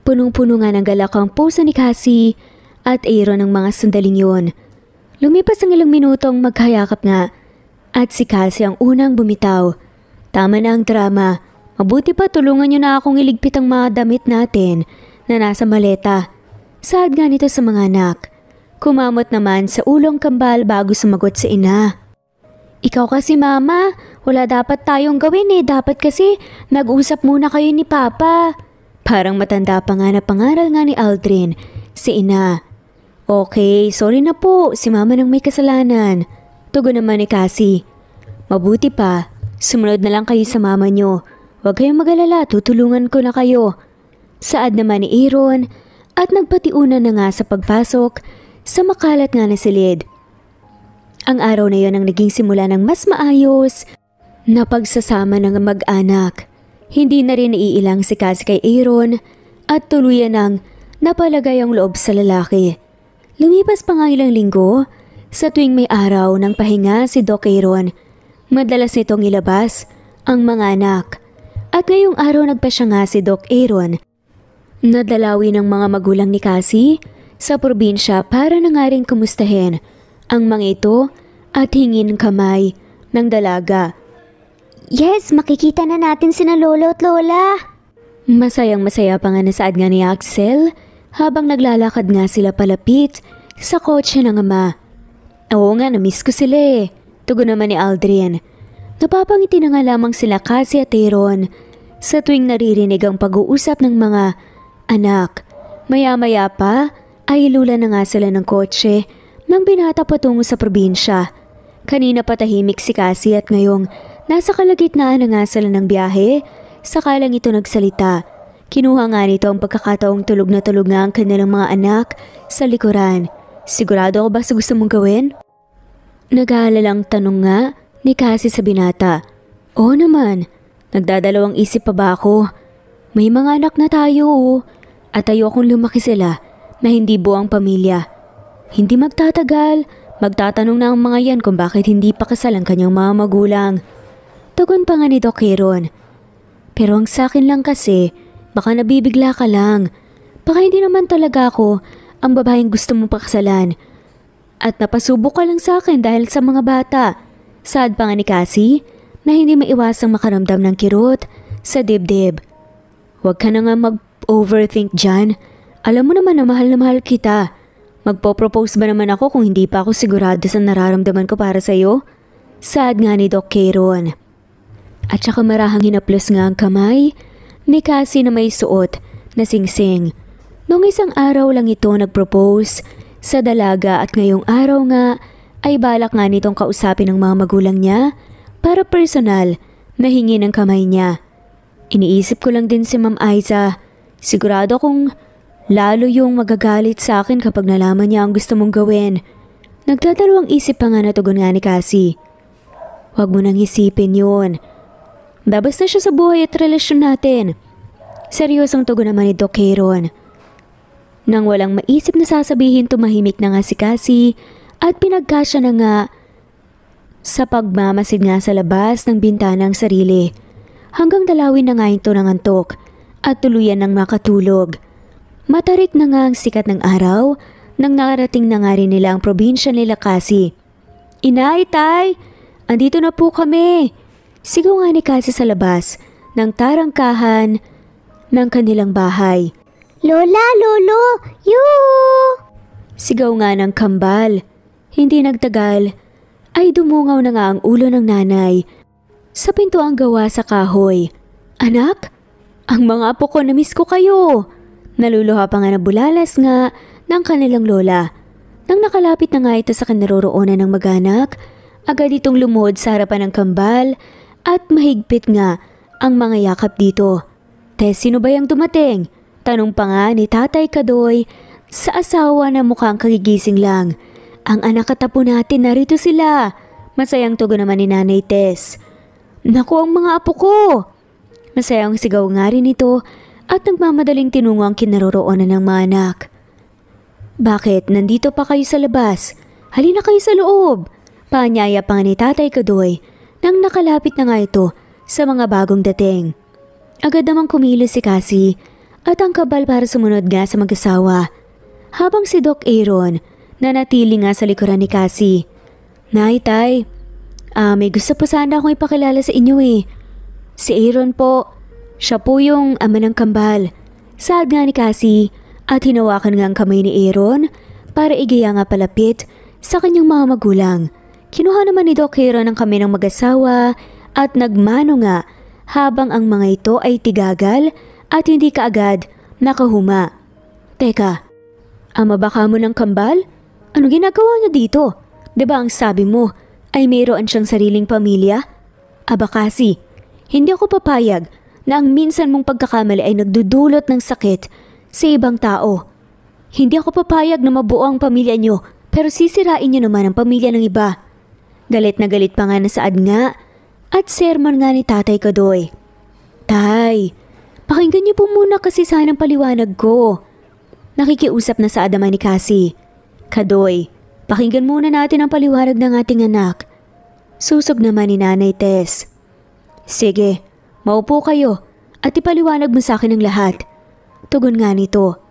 Punong-puno nga ng galak ang puso ni Cassie at Aaron ang mga sundaling yun. Lumipas ang ilang minutong magkayakap nga at si Cassie ang unang bumitaw. Tama na ang drama. Mabuti pa tulungan niyo na akong iligpit ang mga damit natin na nasa maleta. Saad nga nito sa mga anak. Kumamot naman sa ulong kambal bago sumagot sa ina. Ikaw kasi mama, wala dapat tayong gawin eh. Dapat kasi nag-usap muna kayo ni Papa. Parang matanda pa nga na pangaral nga ni Aldrin, si ina. Okay, sorry na po. Si mama nang may kasalanan. Tugon naman ni Cassie. Mabuti pa. Sumunod na lang kayo sa mama nyo. Huwag kayong magalala, tutulungan ko na kayo. Saad naman ni Aaron at nagpatiuna na nga sa pagpasok sa makalat nga na silid. Ang araw na yon ang naging simula ng mas maayos na pagsasama ng mag-anak. Hindi na rin iilang si Cassie kay Aaron at tuluyan ng napalagay ang loob sa lalaki. Lumipas pa nga ilang linggo, sa tuwing may araw ng pahinga si Doc Aaron, madalas nitong ilabas ang mga anak. At ngayong araw nagpa siya nga si Doc Aaron. Nadalawi ng mga magulang ni Cassie sa probinsya para na nga rin kumustahin ang mga ito at hingin kamay ng dalaga. Yes, makikita na natin sina lolo at lola. Masayang masaya pa nga nasaad nga ni Axel habang naglalakad nga sila palapit sa kotse ng ama. Oo nga, namiss ko sila eh. Tugon naman ni Aldrin. Napapangiti na nga lamang sila kasi at Aaron sa tuwing naririnig ang pag-uusap ng mga anak. Maya-maya pa ay ilula na nga sila ng kotse nang binata patungo sa probinsya. Kanina patahimik si Cassie at ngayong nasa kalagitnaan na nga sila ng biyahe, sakalang ito nagsalita. Kinuha nga nito ang pagkakataong tulog na tulog nga ang kanilang mga anak sa likuran. Sigurado ako ba sa gusto mong gawin? Nag-aalalang tanong nga ni Cassie sa binata. Oo naman, nagdadalawang isip pa ba ako? May mga anak na tayo oh. At ayokong lumaki sila na hindi buong pamilya. Hindi magtatagal, magtatanong na ang mga yan kung bakit hindi pa kasal ang kanyang mga magulang. Tugon pa nga ni Doc Heron. Pero ang sakin lang kasi, Baka nabibigla ka lang. Baka hindi naman talaga ako ang babaeng gusto mong pakasalan. At napasubok ka lang sa akin dahil sa mga bata. Sad pa nga ni Cassie na hindi maiwasang makaramdam ng kirot sa dibdib. Huwag ka na nga mag-overthink dyan. Alam mo naman na mahal na mahal kita. Magpo-propose ba naman ako kung hindi pa ako sigurado sa nararamdaman ko para sa'yo? Sad nga ni Doc Kayron. At saka marahang hinaplos nga ang kamay ni Cassie na may suot na singsing. Noong isang araw lang ito nagpropose sa dalaga at ngayong araw nga ay balak nga nitong kausapin ng mga magulang niya para personal na hingi ng kamay niya. Iniisip ko lang din si Ma'am Aiza, sigurado kong lalo yung magagalit sa akin kapag nalaman niya ang gusto mong gawin. Nagdadalawang isip pa nga natugon nga ni Cassie. Huwag mo nang isipin yun. Babas na siya sa buhay at relasyon natin. Seryosong tugon naman ito kay Ron. Nang walang maisip na sasabihin tumahimik na nga si Cassie at pinagkasya na nga sa pagmamasid nga sa labas ng bintana ang sarili. Hanggang dalawin na nga ito ng antok at tuluyan ng makatulog. Matarik na nga ang sikat ng araw nang nakarating na nga rin nila ang probinsya nila kasi. Inay, tay! Andito na po kami! Sigaw nga ni Kasi sa labas ng tarangkahan ng kanilang bahay. Lola, Lolo, you! Sigaw nga ng kambal. Hindi nagtagal ay dumungaw na nga ang ulo ng nanay sa pinto ang gawa sa kahoy. Anak, ang mga apo ko namiss ko kayo. Naluluha pa nga na bulalas nga ng kanilang lola. Nang nakalapit na nga ito sa kinaroroonan ng maganak, agad itong lumuhod sa harapan ng kambal at mahigpit nga ang mga yakap dito. Tes, sino ba yung dumating? Tanong pa nga ni Tatay Kadoy sa asawa na mukhang kagigising lang. Ang anak katapo natin, narito sila. Masayang tugon naman ni Nanay Tess. Naku ang mga apo ko! Masayang sigaw nga rin ito at nagmamadaling tinungo ang kinaroroonan ng mga anak. Bakit? Nandito pa kayo sa labas. Halina kayo sa loob. Paanyaya pa nga ni Tatay Kadoy nang nakalapit na nga ito sa mga bagong dating. Agad namang kumilos si Cassie at ang kabal para sumunod nga sa mag-asawa. Habang si Doc Aaron nanatili nga sa likuran ni Cassie. Nay, tay, uh, may gusto po sana akong ipakilala sa inyo eh. Si Aaron po, siya po yung ama ng kambal. Saad nga ni Cassie at hinawakan nga ang kamay ni Aaron para igaya nga palapit sa kanyang mga magulang. Kinuha naman ni Doc Heron ang kami ng mag-asawa at nagmano nga habang ang mga ito ay tigagal at hindi kaagad nakahuma. Teka, ama baka mo ng kambal? Ano ginagawa niya dito? ba diba ang sabi mo ay mayroon siyang sariling pamilya? Abakasi, hindi ako papayag na ang minsan mong pagkakamali ay nagdudulot ng sakit sa ibang tao. Hindi ako papayag na mabuo ang pamilya niyo pero sisirain niyo naman ang pamilya ng iba. Galit na galit pa nga na saad nga at sermon nga ni Tatay Kadoy. Tay, pakinggan niyo po muna kasi sanang paliwanag ko. Nakikiusap na sa Adama ni Cassie. Kadoy, pakinggan muna natin ang paliwanag ng ating anak. Susog naman ni Nanay Tess. Sige, maupo kayo at ipaliwanag mo sa akin ang lahat. Tugon nga nito.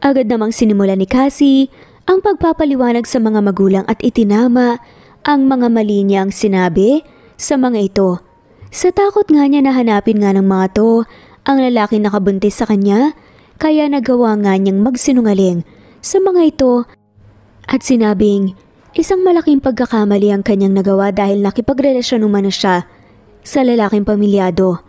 Agad namang sinimula ni Cassie ang pagpapaliwanag sa mga magulang at itinama ang mga mali niyang sinabi sa mga ito. Sa takot nga niya nahanapin nga ng mga to ang lalaki nakabuntis sa kanya kaya nagawa nga niyang magsinungaling sa mga ito at sinabing isang malaking pagkakamali ang kanyang nagawa dahil nakipagrelasyon umano siya sa lalaking pamilyado.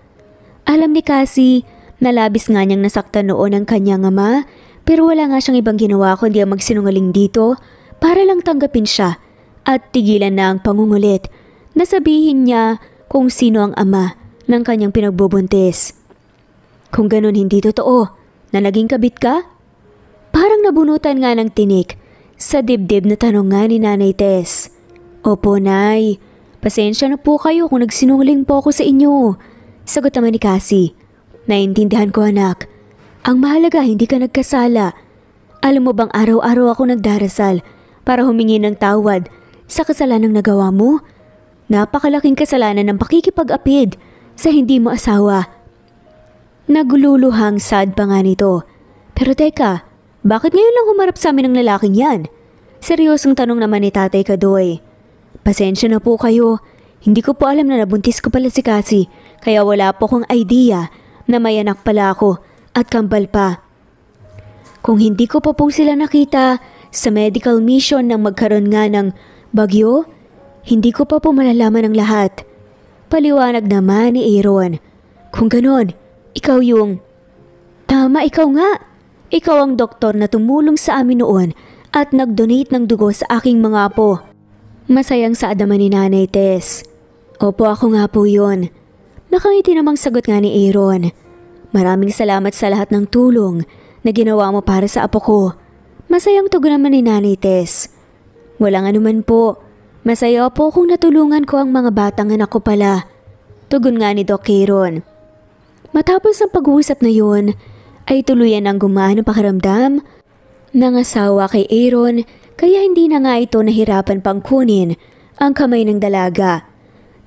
Alam ni Cassie nalabis nga niyang nasaktan noon ang kanyang ama pero wala nga siyang ibang ginawa kundi ang magsinungaling dito para lang tanggapin siya at tigilan na ang pangungulit na sabihin niya kung sino ang ama ng kanyang pinagbubuntis. Kung ganun hindi totoo na naging kabit ka, parang nabunutan nga ng tinik sa dibdib na tanong nga ni Nanay Tess. Opo, Nay. Pasensya na po kayo kung nagsinungaling po ako sa inyo. Sagot naman ni Cassie. Naintindihan ko anak. Ang mahalaga hindi ka nagkasala. Alam mo bang araw-araw ako nagdarasal para humingi ng tawad sa kasalanang nagawa mo. Napakalaking kasalanan ng pakikipag-apid sa hindi mo asawa. Nagululuhang sad pa nga nito. Pero teka, bakit ngayon lang humarap sa amin ng lalaking yan? Seryosong tanong naman ni Tatay Kadoy. Pasensya na po kayo. Hindi ko po alam na nabuntis ko pala si Cassie, kaya wala po akong idea na may anak pala ako at kambal pa. Kung hindi ko pa po sila nakita sa medical mission ng magkaroon nga ng Bagyo? Hindi ko pa po malalaman ang lahat. Paliwanag naman ni Aaron. Kung ganon, ikaw yung... Tama, ikaw nga! Ikaw ang doktor na tumulong sa amin noon at nag-donate ng dugo sa aking mga apo. Masayang sa adaman ni Nanay Tess. Opo ako nga po yun. Nakangiti namang sagot nga ni Aaron. Maraming salamat sa lahat ng tulong na ginawa mo para sa apo ko. Masayang tugon naman ni Nanay Tess. Walang anuman po. Masaya po kung natulungan ko ang mga batang anak ko pala. Tugon nga ni Doc Kieron. Matapos ang pag-uusap na yon, ay tuluyan ang gumaan ang pakaramdam ng asawa kay Aaron kaya hindi na nga ito nahirapan pang kunin ang kamay ng dalaga.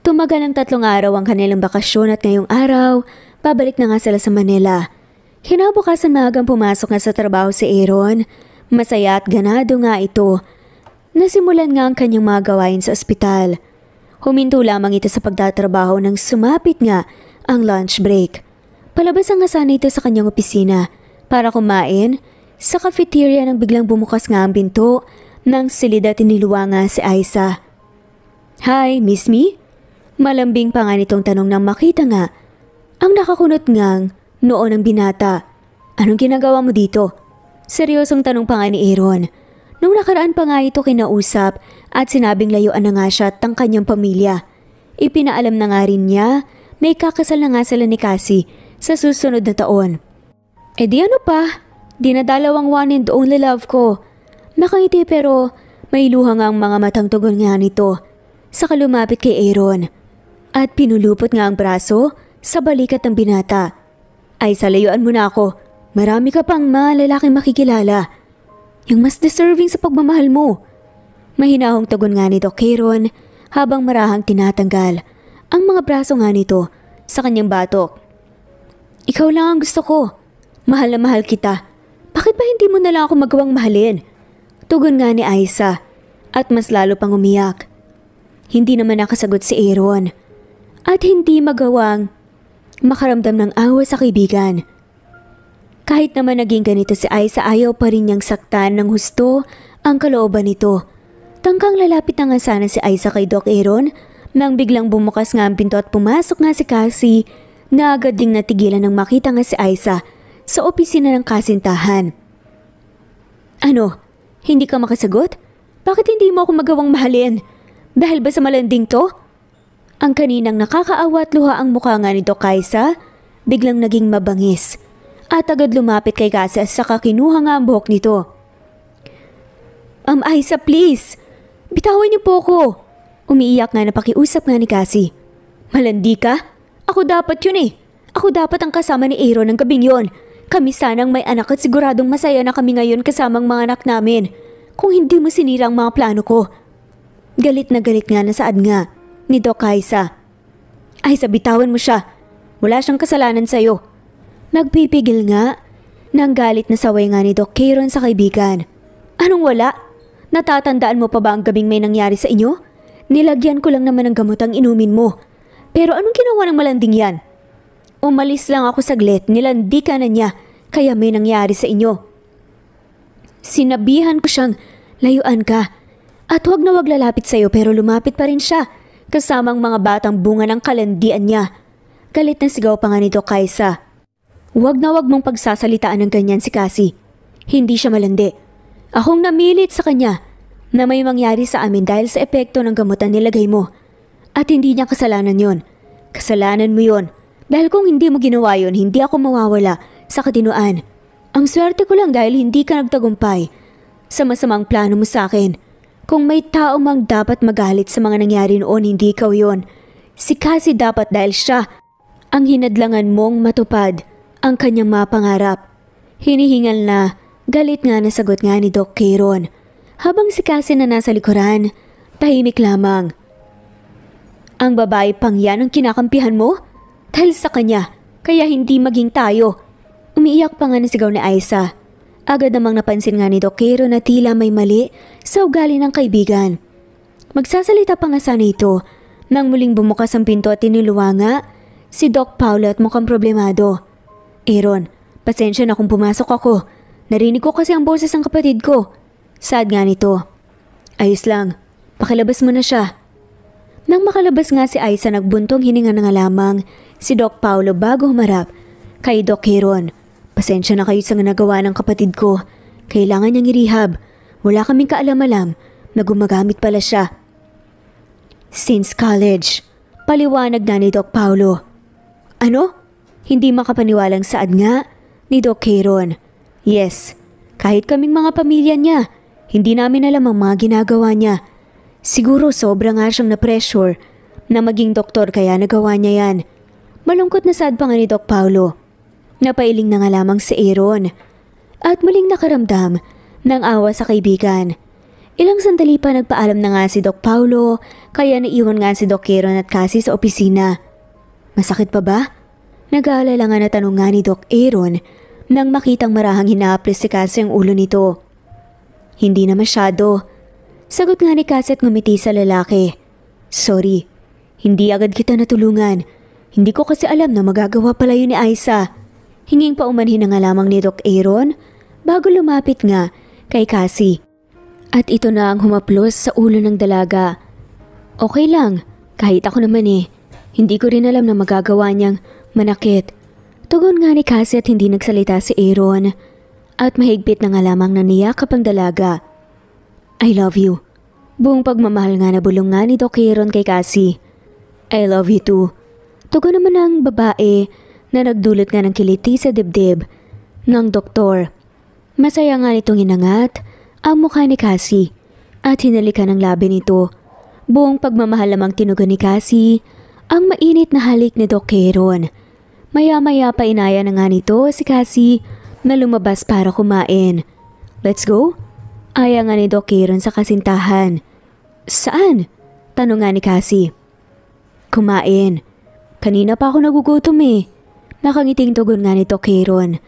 Tumagal ng tatlong araw ang kanilang bakasyon at ngayong araw, pabalik na nga sila sa Manila. Kinabukasan maagang pumasok na sa trabaho si Aaron. Masaya at ganado nga ito Nasimulan nga ang kanyang mga gawain sa ospital. Huminto lamang ito sa pagtatrabaho nang sumapit nga ang lunch break. Palabas ang sana ito sa kanyang opisina para kumain sa cafeteria nang biglang bumukas nga ang binto ng silid at iniluwa nga si Aisa. Hi, miss me? Malambing pa nga nitong tanong nang makita nga ang nakakunot ngang noon ang binata. Anong ginagawa mo dito? Seryosong tanong pa nga ni Aaron. Nung nakaraan pa nga ito kinausap at sinabing layuan na nga siya at ang kanyang pamilya. Ipinaalam na nga rin niya, may kakasal na nga sila ni Cassie sa susunod na taon. E di ano pa, dinadalawang one and only love ko. Nakangiti pero may luha nga ang mga matang tugon nga nito. sa kalumapit kay Aaron. At pinulupot nga ang braso sa balikat ng binata. Ay salayuan mo na ako, marami ka pang mga lalaking makikilala yung mas deserving sa pagmamahal mo. Mahinahong tugon nga nito kay habang marahang tinatanggal ang mga braso nga nito sa kanyang batok. Ikaw lang ang gusto ko. Mahal na mahal kita. Bakit ba hindi mo na lang ako magawang mahalin? Tugon nga ni Aisa at mas lalo pang umiyak. Hindi naman nakasagot si Aaron at hindi magawang makaramdam ng awa sa kaibigan. Kahit naman naging ganito si Aisa ayaw pa rin niyang saktan ng husto ang kalooban nito. Tangkang lalapit na nga sana si Aisa kay Doc Aaron nang biglang bumukas nga ang pinto at pumasok nga si Cassie na agad ding natigilan nang makita nga si Aisa sa opisina ng kasintahan. Ano? Hindi ka makasagot? Bakit hindi mo ako magawang mahalin? Dahil ba sa malanding to? Ang kaninang nakakaawa at luha ang mukha nga ni Doc Aisa biglang naging mabangis at agad lumapit kay Kasa sa kakinuha nga ang buhok nito. Um, Aisa, please! Bitawan niyo po ko! Umiiyak nga na pakiusap nga ni Cassie. Malandi ka? Ako dapat yun eh. Ako dapat ang kasama ni Aero ng gabing yon. Kami sanang may anak at siguradong masaya na kami ngayon kasamang mga anak namin. Kung hindi mo sinira ang mga plano ko. Galit na galit nga na saad nga ni Doc Aisa. Aisa, bitawan mo siya. Wala siyang kasalanan sa'yo. Nagpipigil nga. Nang galit na saway nga ni Doc Kieron sa kaibigan. Anong wala? Natatandaan mo pa ba ang gabing may nangyari sa inyo? Nilagyan ko lang naman ng gamot ang inumin mo. Pero anong ginawa ng malanding yan? Umalis lang ako saglit, nilandi ka na niya, kaya may nangyari sa inyo. Sinabihan ko siyang, layuan ka. At huwag na wag lalapit sa iyo pero lumapit pa rin siya, kasamang mga batang bunga ng kalandian niya. Galit na sigaw pa nga nito Kaisa. Huwag na huwag mong pagsasalitaan ng ganyan si Cassie. Hindi siya malandi. Akong namilit sa kanya na may mangyari sa amin dahil sa epekto ng gamutan nilagay mo. At hindi niya kasalanan yon. Kasalanan mo yon. Dahil kung hindi mo ginawa yon, hindi ako mawawala sa katinuan. Ang swerte ko lang dahil hindi ka nagtagumpay sa masamang plano mo sa akin. Kung may tao mang dapat magalit sa mga nangyari noon, hindi ikaw yon. Si Cassie dapat dahil siya ang hinadlangan mong matupad ang kanyang mapangarap. Hinihingal na, galit nga na sagot nga ni Doc Kieron. Habang si Cassie na nasa likuran, tahimik lamang. Ang babae pang yan ang kinakampihan mo? Dahil sa kanya, kaya hindi maging tayo. Umiiyak pa nga na sigaw ni Aisa. Agad namang napansin nga ni Doc Kieron na tila may mali sa ugali ng kaibigan. Magsasalita pa nga sana ito nang muling bumukas ang pinto at tiniluwa nga si Doc Paolo at mukhang problemado. Aaron, pasensya na kung pumasok ako. Narinig ko kasi ang boses ng kapatid ko. Sad nga nito. Ayos lang, pakilabas mo na siya. Nang makalabas nga si Aiza nagbuntong hininga na nga lamang si Doc Paolo bago humarap kay Doc Aaron. Pasensya na kayo sa nagawa ng kapatid ko. Kailangan niyang i-rehab. Wala kaming kaalam-alam na gumagamit pala siya. Since college, paliwanag na ni Doc Paolo. Ano? Hindi makapaniwalang saad nga ni Doc Caron. Yes, kahit kaming mga pamilya niya, hindi namin alam ang mga ginagawa niya. Siguro sobra nga siyang na-pressure na maging doktor kaya nagawa niya yan. Malungkot na sad pa nga ni Doc Paolo. Napailing na nga lamang si Aaron at muling nakaramdam ng awa sa kaibigan. Ilang sandali pa nagpaalam na nga si Doc Paulo, kaya naiwan nga si Doc Kiron at Cassie sa opisina. Masakit pa ba? Nag-aalala nga na tanong nga ni Doc Aaron nang makitang marahang hinaaplis si Cassie ang ulo nito. Hindi na masyado. Sagot nga ni Cassie at ngumiti sa lalaki. Sorry, hindi agad kita natulungan. Hindi ko kasi alam na magagawa pala yun ni Aisa. Hinging pa umanhin na nga lamang ni Doc Aaron bago lumapit nga kay Cassie. At ito na ang humaplos sa ulo ng dalaga. Okay lang, kahit ako naman eh. Hindi ko rin alam na magagawa niyang Manakit. Tugon nga ni Cassie at hindi nagsalita si Aaron. At mahigpit na nga lamang naniya kapang dalaga. I love you. Buong pagmamahal nga na bulong nga ni Doc Aaron kay Cassie. I love you too. Tugon naman ang babae na nagdulot nga ng kiliti sa dibdib ng doktor. Masaya nga nitong inangat ang mukha ni Cassie at hinalikan ng labi nito. Buong pagmamahal lamang tinugon ni Cassie ang mainit na halik ni Doc Aaron. Maya-maya pa inaya na nga nito si Cassie na lumabas para kumain. Let's go? Aya nga ni Doc Kieron sa kasintahan. Saan? Tanong nga ni Cassie. Kumain. Kanina pa ako nagugutom eh. Nakangiting tugon nga ni Doc Kieron.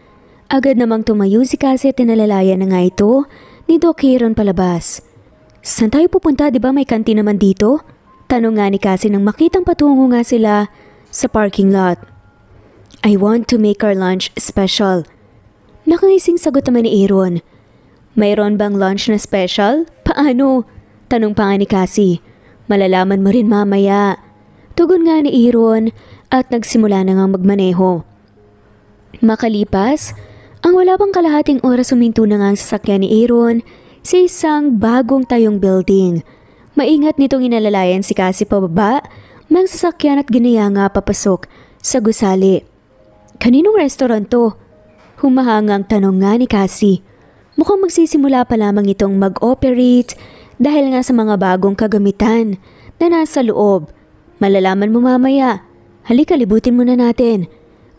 Agad namang tumayo si Cassie at tinalalayan na nga ito ni Doc Kieron palabas. Saan tayo pupunta? Di ba may kanti naman dito? Tanong nga ni Cassie nang makitang patungo nga sila sa parking lot. I want to make our lunch special. Nakangising sagot naman ni Aaron. Mayroon bang lunch na special? Paano? Tanong pa nga ni Cassie. Malalaman mo rin mamaya. Tugon nga ni Aaron at nagsimula na nga magmaneho. Makalipas, ang wala pang kalahating oras huminto na nga ang sasakyan ni Aaron sa isang bagong tayong building. Maingat nitong inalalayan si Cassie pababa ng sasakyan at ginaya nga papasok sa gusali. Kaninong restaurant to? Humahanga ang tanong nga ni Cassie. Mukhang magsisimula pa lamang itong mag-operate dahil nga sa mga bagong kagamitan na nasa loob. Malalaman mo mamaya. Halika, libutin muna natin.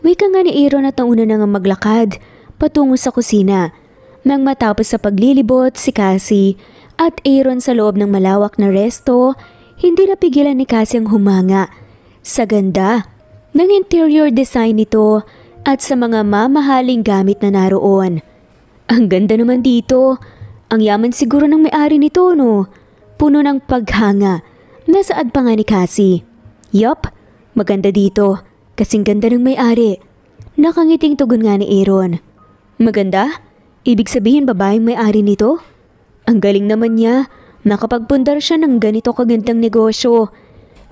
Wika nga ni Aaron at nauna na nga maglakad patungo sa kusina. Nang matapos sa paglilibot si Cassie at Aaron sa loob ng malawak na resto, hindi napigilan ni Cassie ang humanga. Sa ganda ng interior design nito at sa mga mamahaling gamit na naroon. Ang ganda naman dito. Ang yaman siguro ng may-ari nito, no? Puno ng paghanga. Nasaad pa nga ni Cassie. Yup, maganda dito. Kasing ganda ng may-ari. Nakangiting tugon nga ni Aaron. Maganda? Ibig sabihin babaeng may-ari nito? Ang galing naman niya. Nakapagpundar siya ng ganito kagandang negosyo.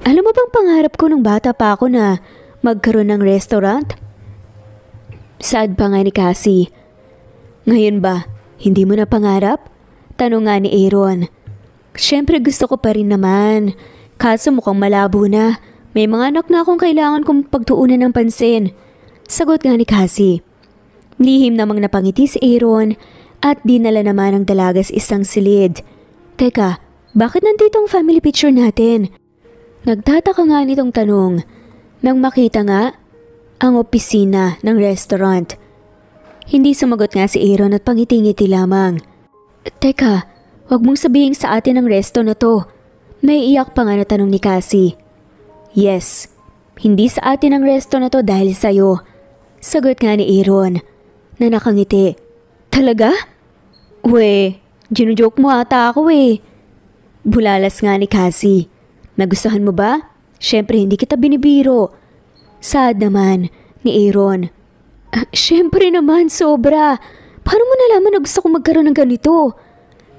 Alam mo bang pangarap ko nung bata pa ako na magkaroon ng restaurant? Sad pa nga ni Cassie. Ngayon ba, hindi mo na pangarap? Tanong nga ni Aaron. Siyempre gusto ko pa rin naman. Kaso mukhang malabo na. May mga anak na akong kailangan kong pagtuunan ng pansin. Sagot nga ni Cassie. Lihim namang napangiti si Aaron at dinala naman ang dalagas isang silid. Teka, bakit nandito ang family picture natin? Nagtataka nga nitong tanong nang makita nga ang opisina ng restaurant. Hindi sumagot nga si Aaron at pangitingiti lamang. Teka, wag mong sabihin sa atin ang resto na to. May iyak pa nga na tanong ni Cassie. Yes, hindi sa atin ang resto na to dahil sa'yo. Sagot nga ni Aaron na nakangiti. Talaga? We, ginujoke mo ata ako eh. Bulalas nga ni Cassie. Nagustuhan mo ba? Siyempre hindi kita binibiro. Sad naman ni Aaron. Uh, ah, Siyempre naman, sobra. Paano mo nalaman na gusto kong magkaroon ng ganito?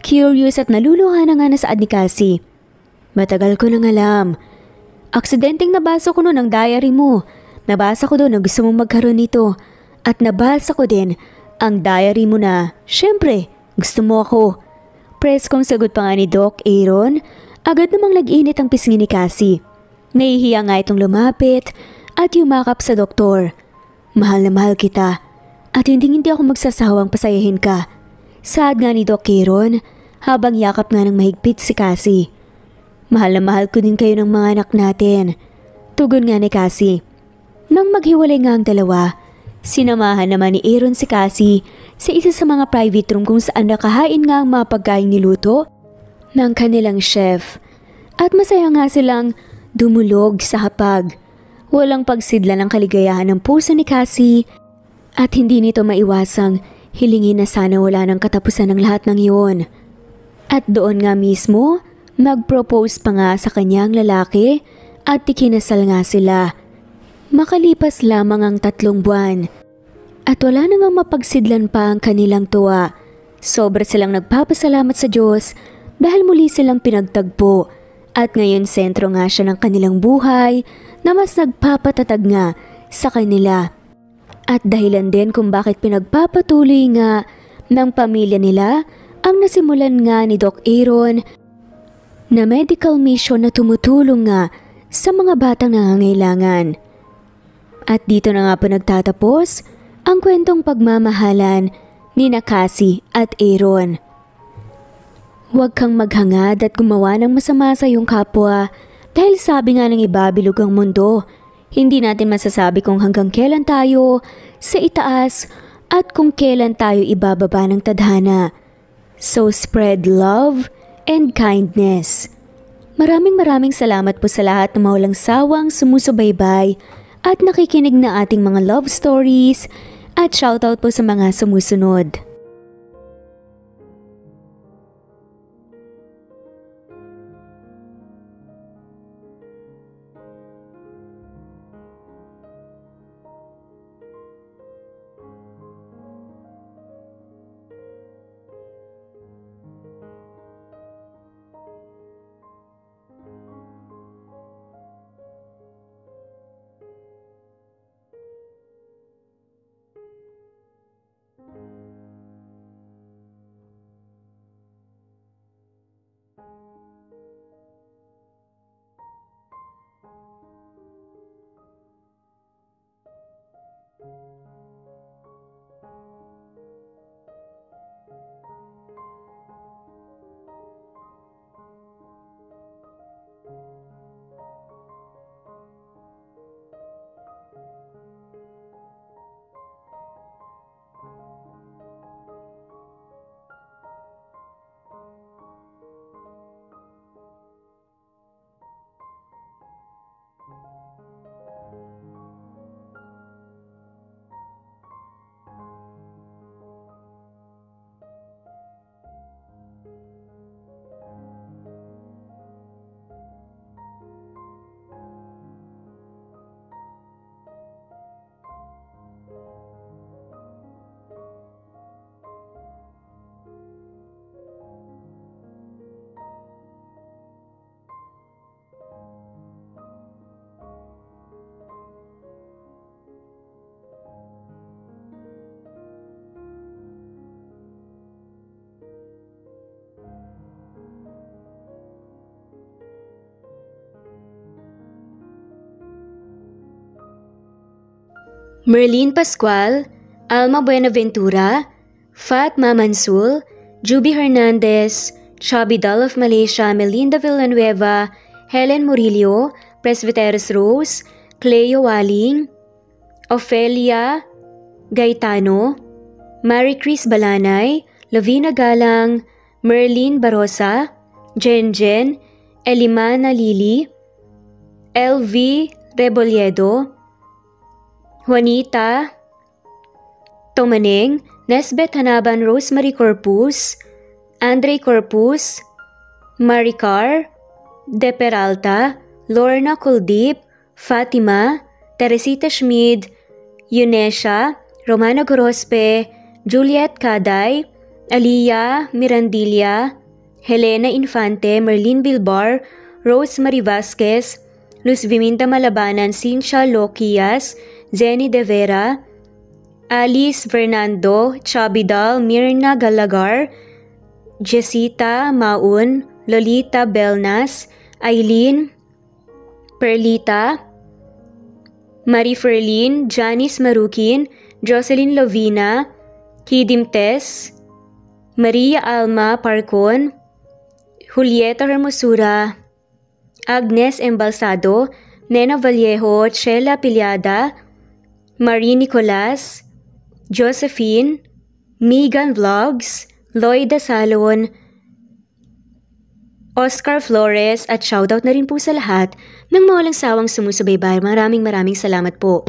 Curious at naluluha na nga na saad ni Cassie. Matagal ko nang alam. Aksidenteng nabasa ko noon ang diary mo. Nabasa ko doon na gusto mong magkaroon nito. At nabasa ko din ang diary mo na, Siyempre, gusto mo ako. Press kong sagot pa nga ni Doc Aaron, agad namang nag-init ang pisngi ni Cassie. Nahihiya nga itong lumapit at yumakap sa doktor. Mahal na mahal kita at hindi hindi ako magsasawang pasayahin ka. Saad nga ni Doc Kiron habang yakap nga ng mahigpit si Cassie. Mahal na mahal ko din kayo ng mga anak natin. Tugon nga ni Cassie. Nang maghiwalay nga ang dalawa, sinamahan naman ni Aaron si Cassie sa isa sa mga private room kung saan nakahain nga ang mga pagkain niluto ng kanilang chef. At masaya nga silang Dumulog sa hapag. Walang pagsidla ng kaligayahan ng puso ni Cassie at hindi nito maiwasang hilingin na sana wala ng katapusan ng lahat ng iyon. At doon nga mismo, nag-propose pa nga sa kanyang lalaki at ikinasal nga sila. Makalipas lamang ang tatlong buwan at wala na nga mapagsidlan pa ang kanilang tuwa. Sobra silang nagpapasalamat sa Diyos dahil muli silang pinagtagpo at ngayon sentro nga siya ng kanilang buhay na mas nagpapatatag nga sa kanila. At dahilan din kung bakit pinagpapatuloy nga ng pamilya nila ang nasimulan nga ni Doc Aaron na medical mission na tumutulong nga sa mga batang nangangailangan. At dito na nga po nagtatapos ang kwentong pagmamahalan ni Nakasi at Aaron. Huwag kang maghangad at gumawa ng masama sa iyong kapwa dahil sabi nga ng iba bilog ang mundo. Hindi natin masasabi kung hanggang kailan tayo sa itaas at kung kailan tayo ibababa ng tadhana. So spread love and kindness. Maraming maraming salamat po sa lahat ng maulang sawang sumusubaybay at nakikinig na ating mga love stories at shoutout po sa mga sumusunod. Merlin Pascual, Alma Buenaventura, Fatma Mansul, Juby Hernandez, Chubby Doll of Malaysia Melinda Villanueva, Helen Murillo, Presbyteros Rose, Cleo Waling, Ofelia Gaitano, Mary Chris Balanay, Lovina Galang, Merlin Barosa, Jenjen, Elimana Lili, LV Rebolledo, Juanita, Tomaning, Nesbeth Hanaban Rosemary Corpus, Andre Corpus, Maricar, De Peralta, Lorna Kuldip, Fatima, Teresita Schmid, Yunesha, Romana Grospe Juliet Kaday, Aliyah Mirandilia, Helena Infante, Merlin Bilbar, Rosemary Vasquez, Luz Viminta Malabanan, Cynthia Loquias, Jenny De Vera, Alice Fernando, Chabidal, Mirna Galagar, Jessita Maun, Lolita Belnas, Aileen, Perlita, Marie Ferlin, Janice Marukin, Jocelyn Lovina, Kidim Tess, Maria Alma Parcon, Julieta Hermosura, Agnes Embalsado, Nena Vallejo, Chela Piliada, Marie Nicolas, Josephine, Megan Vlogs, Lloyd Salon, Oscar Flores at shoutout na rin po sa lahat ng mga walang sawang sumusubaybay. Maraming maraming salamat po.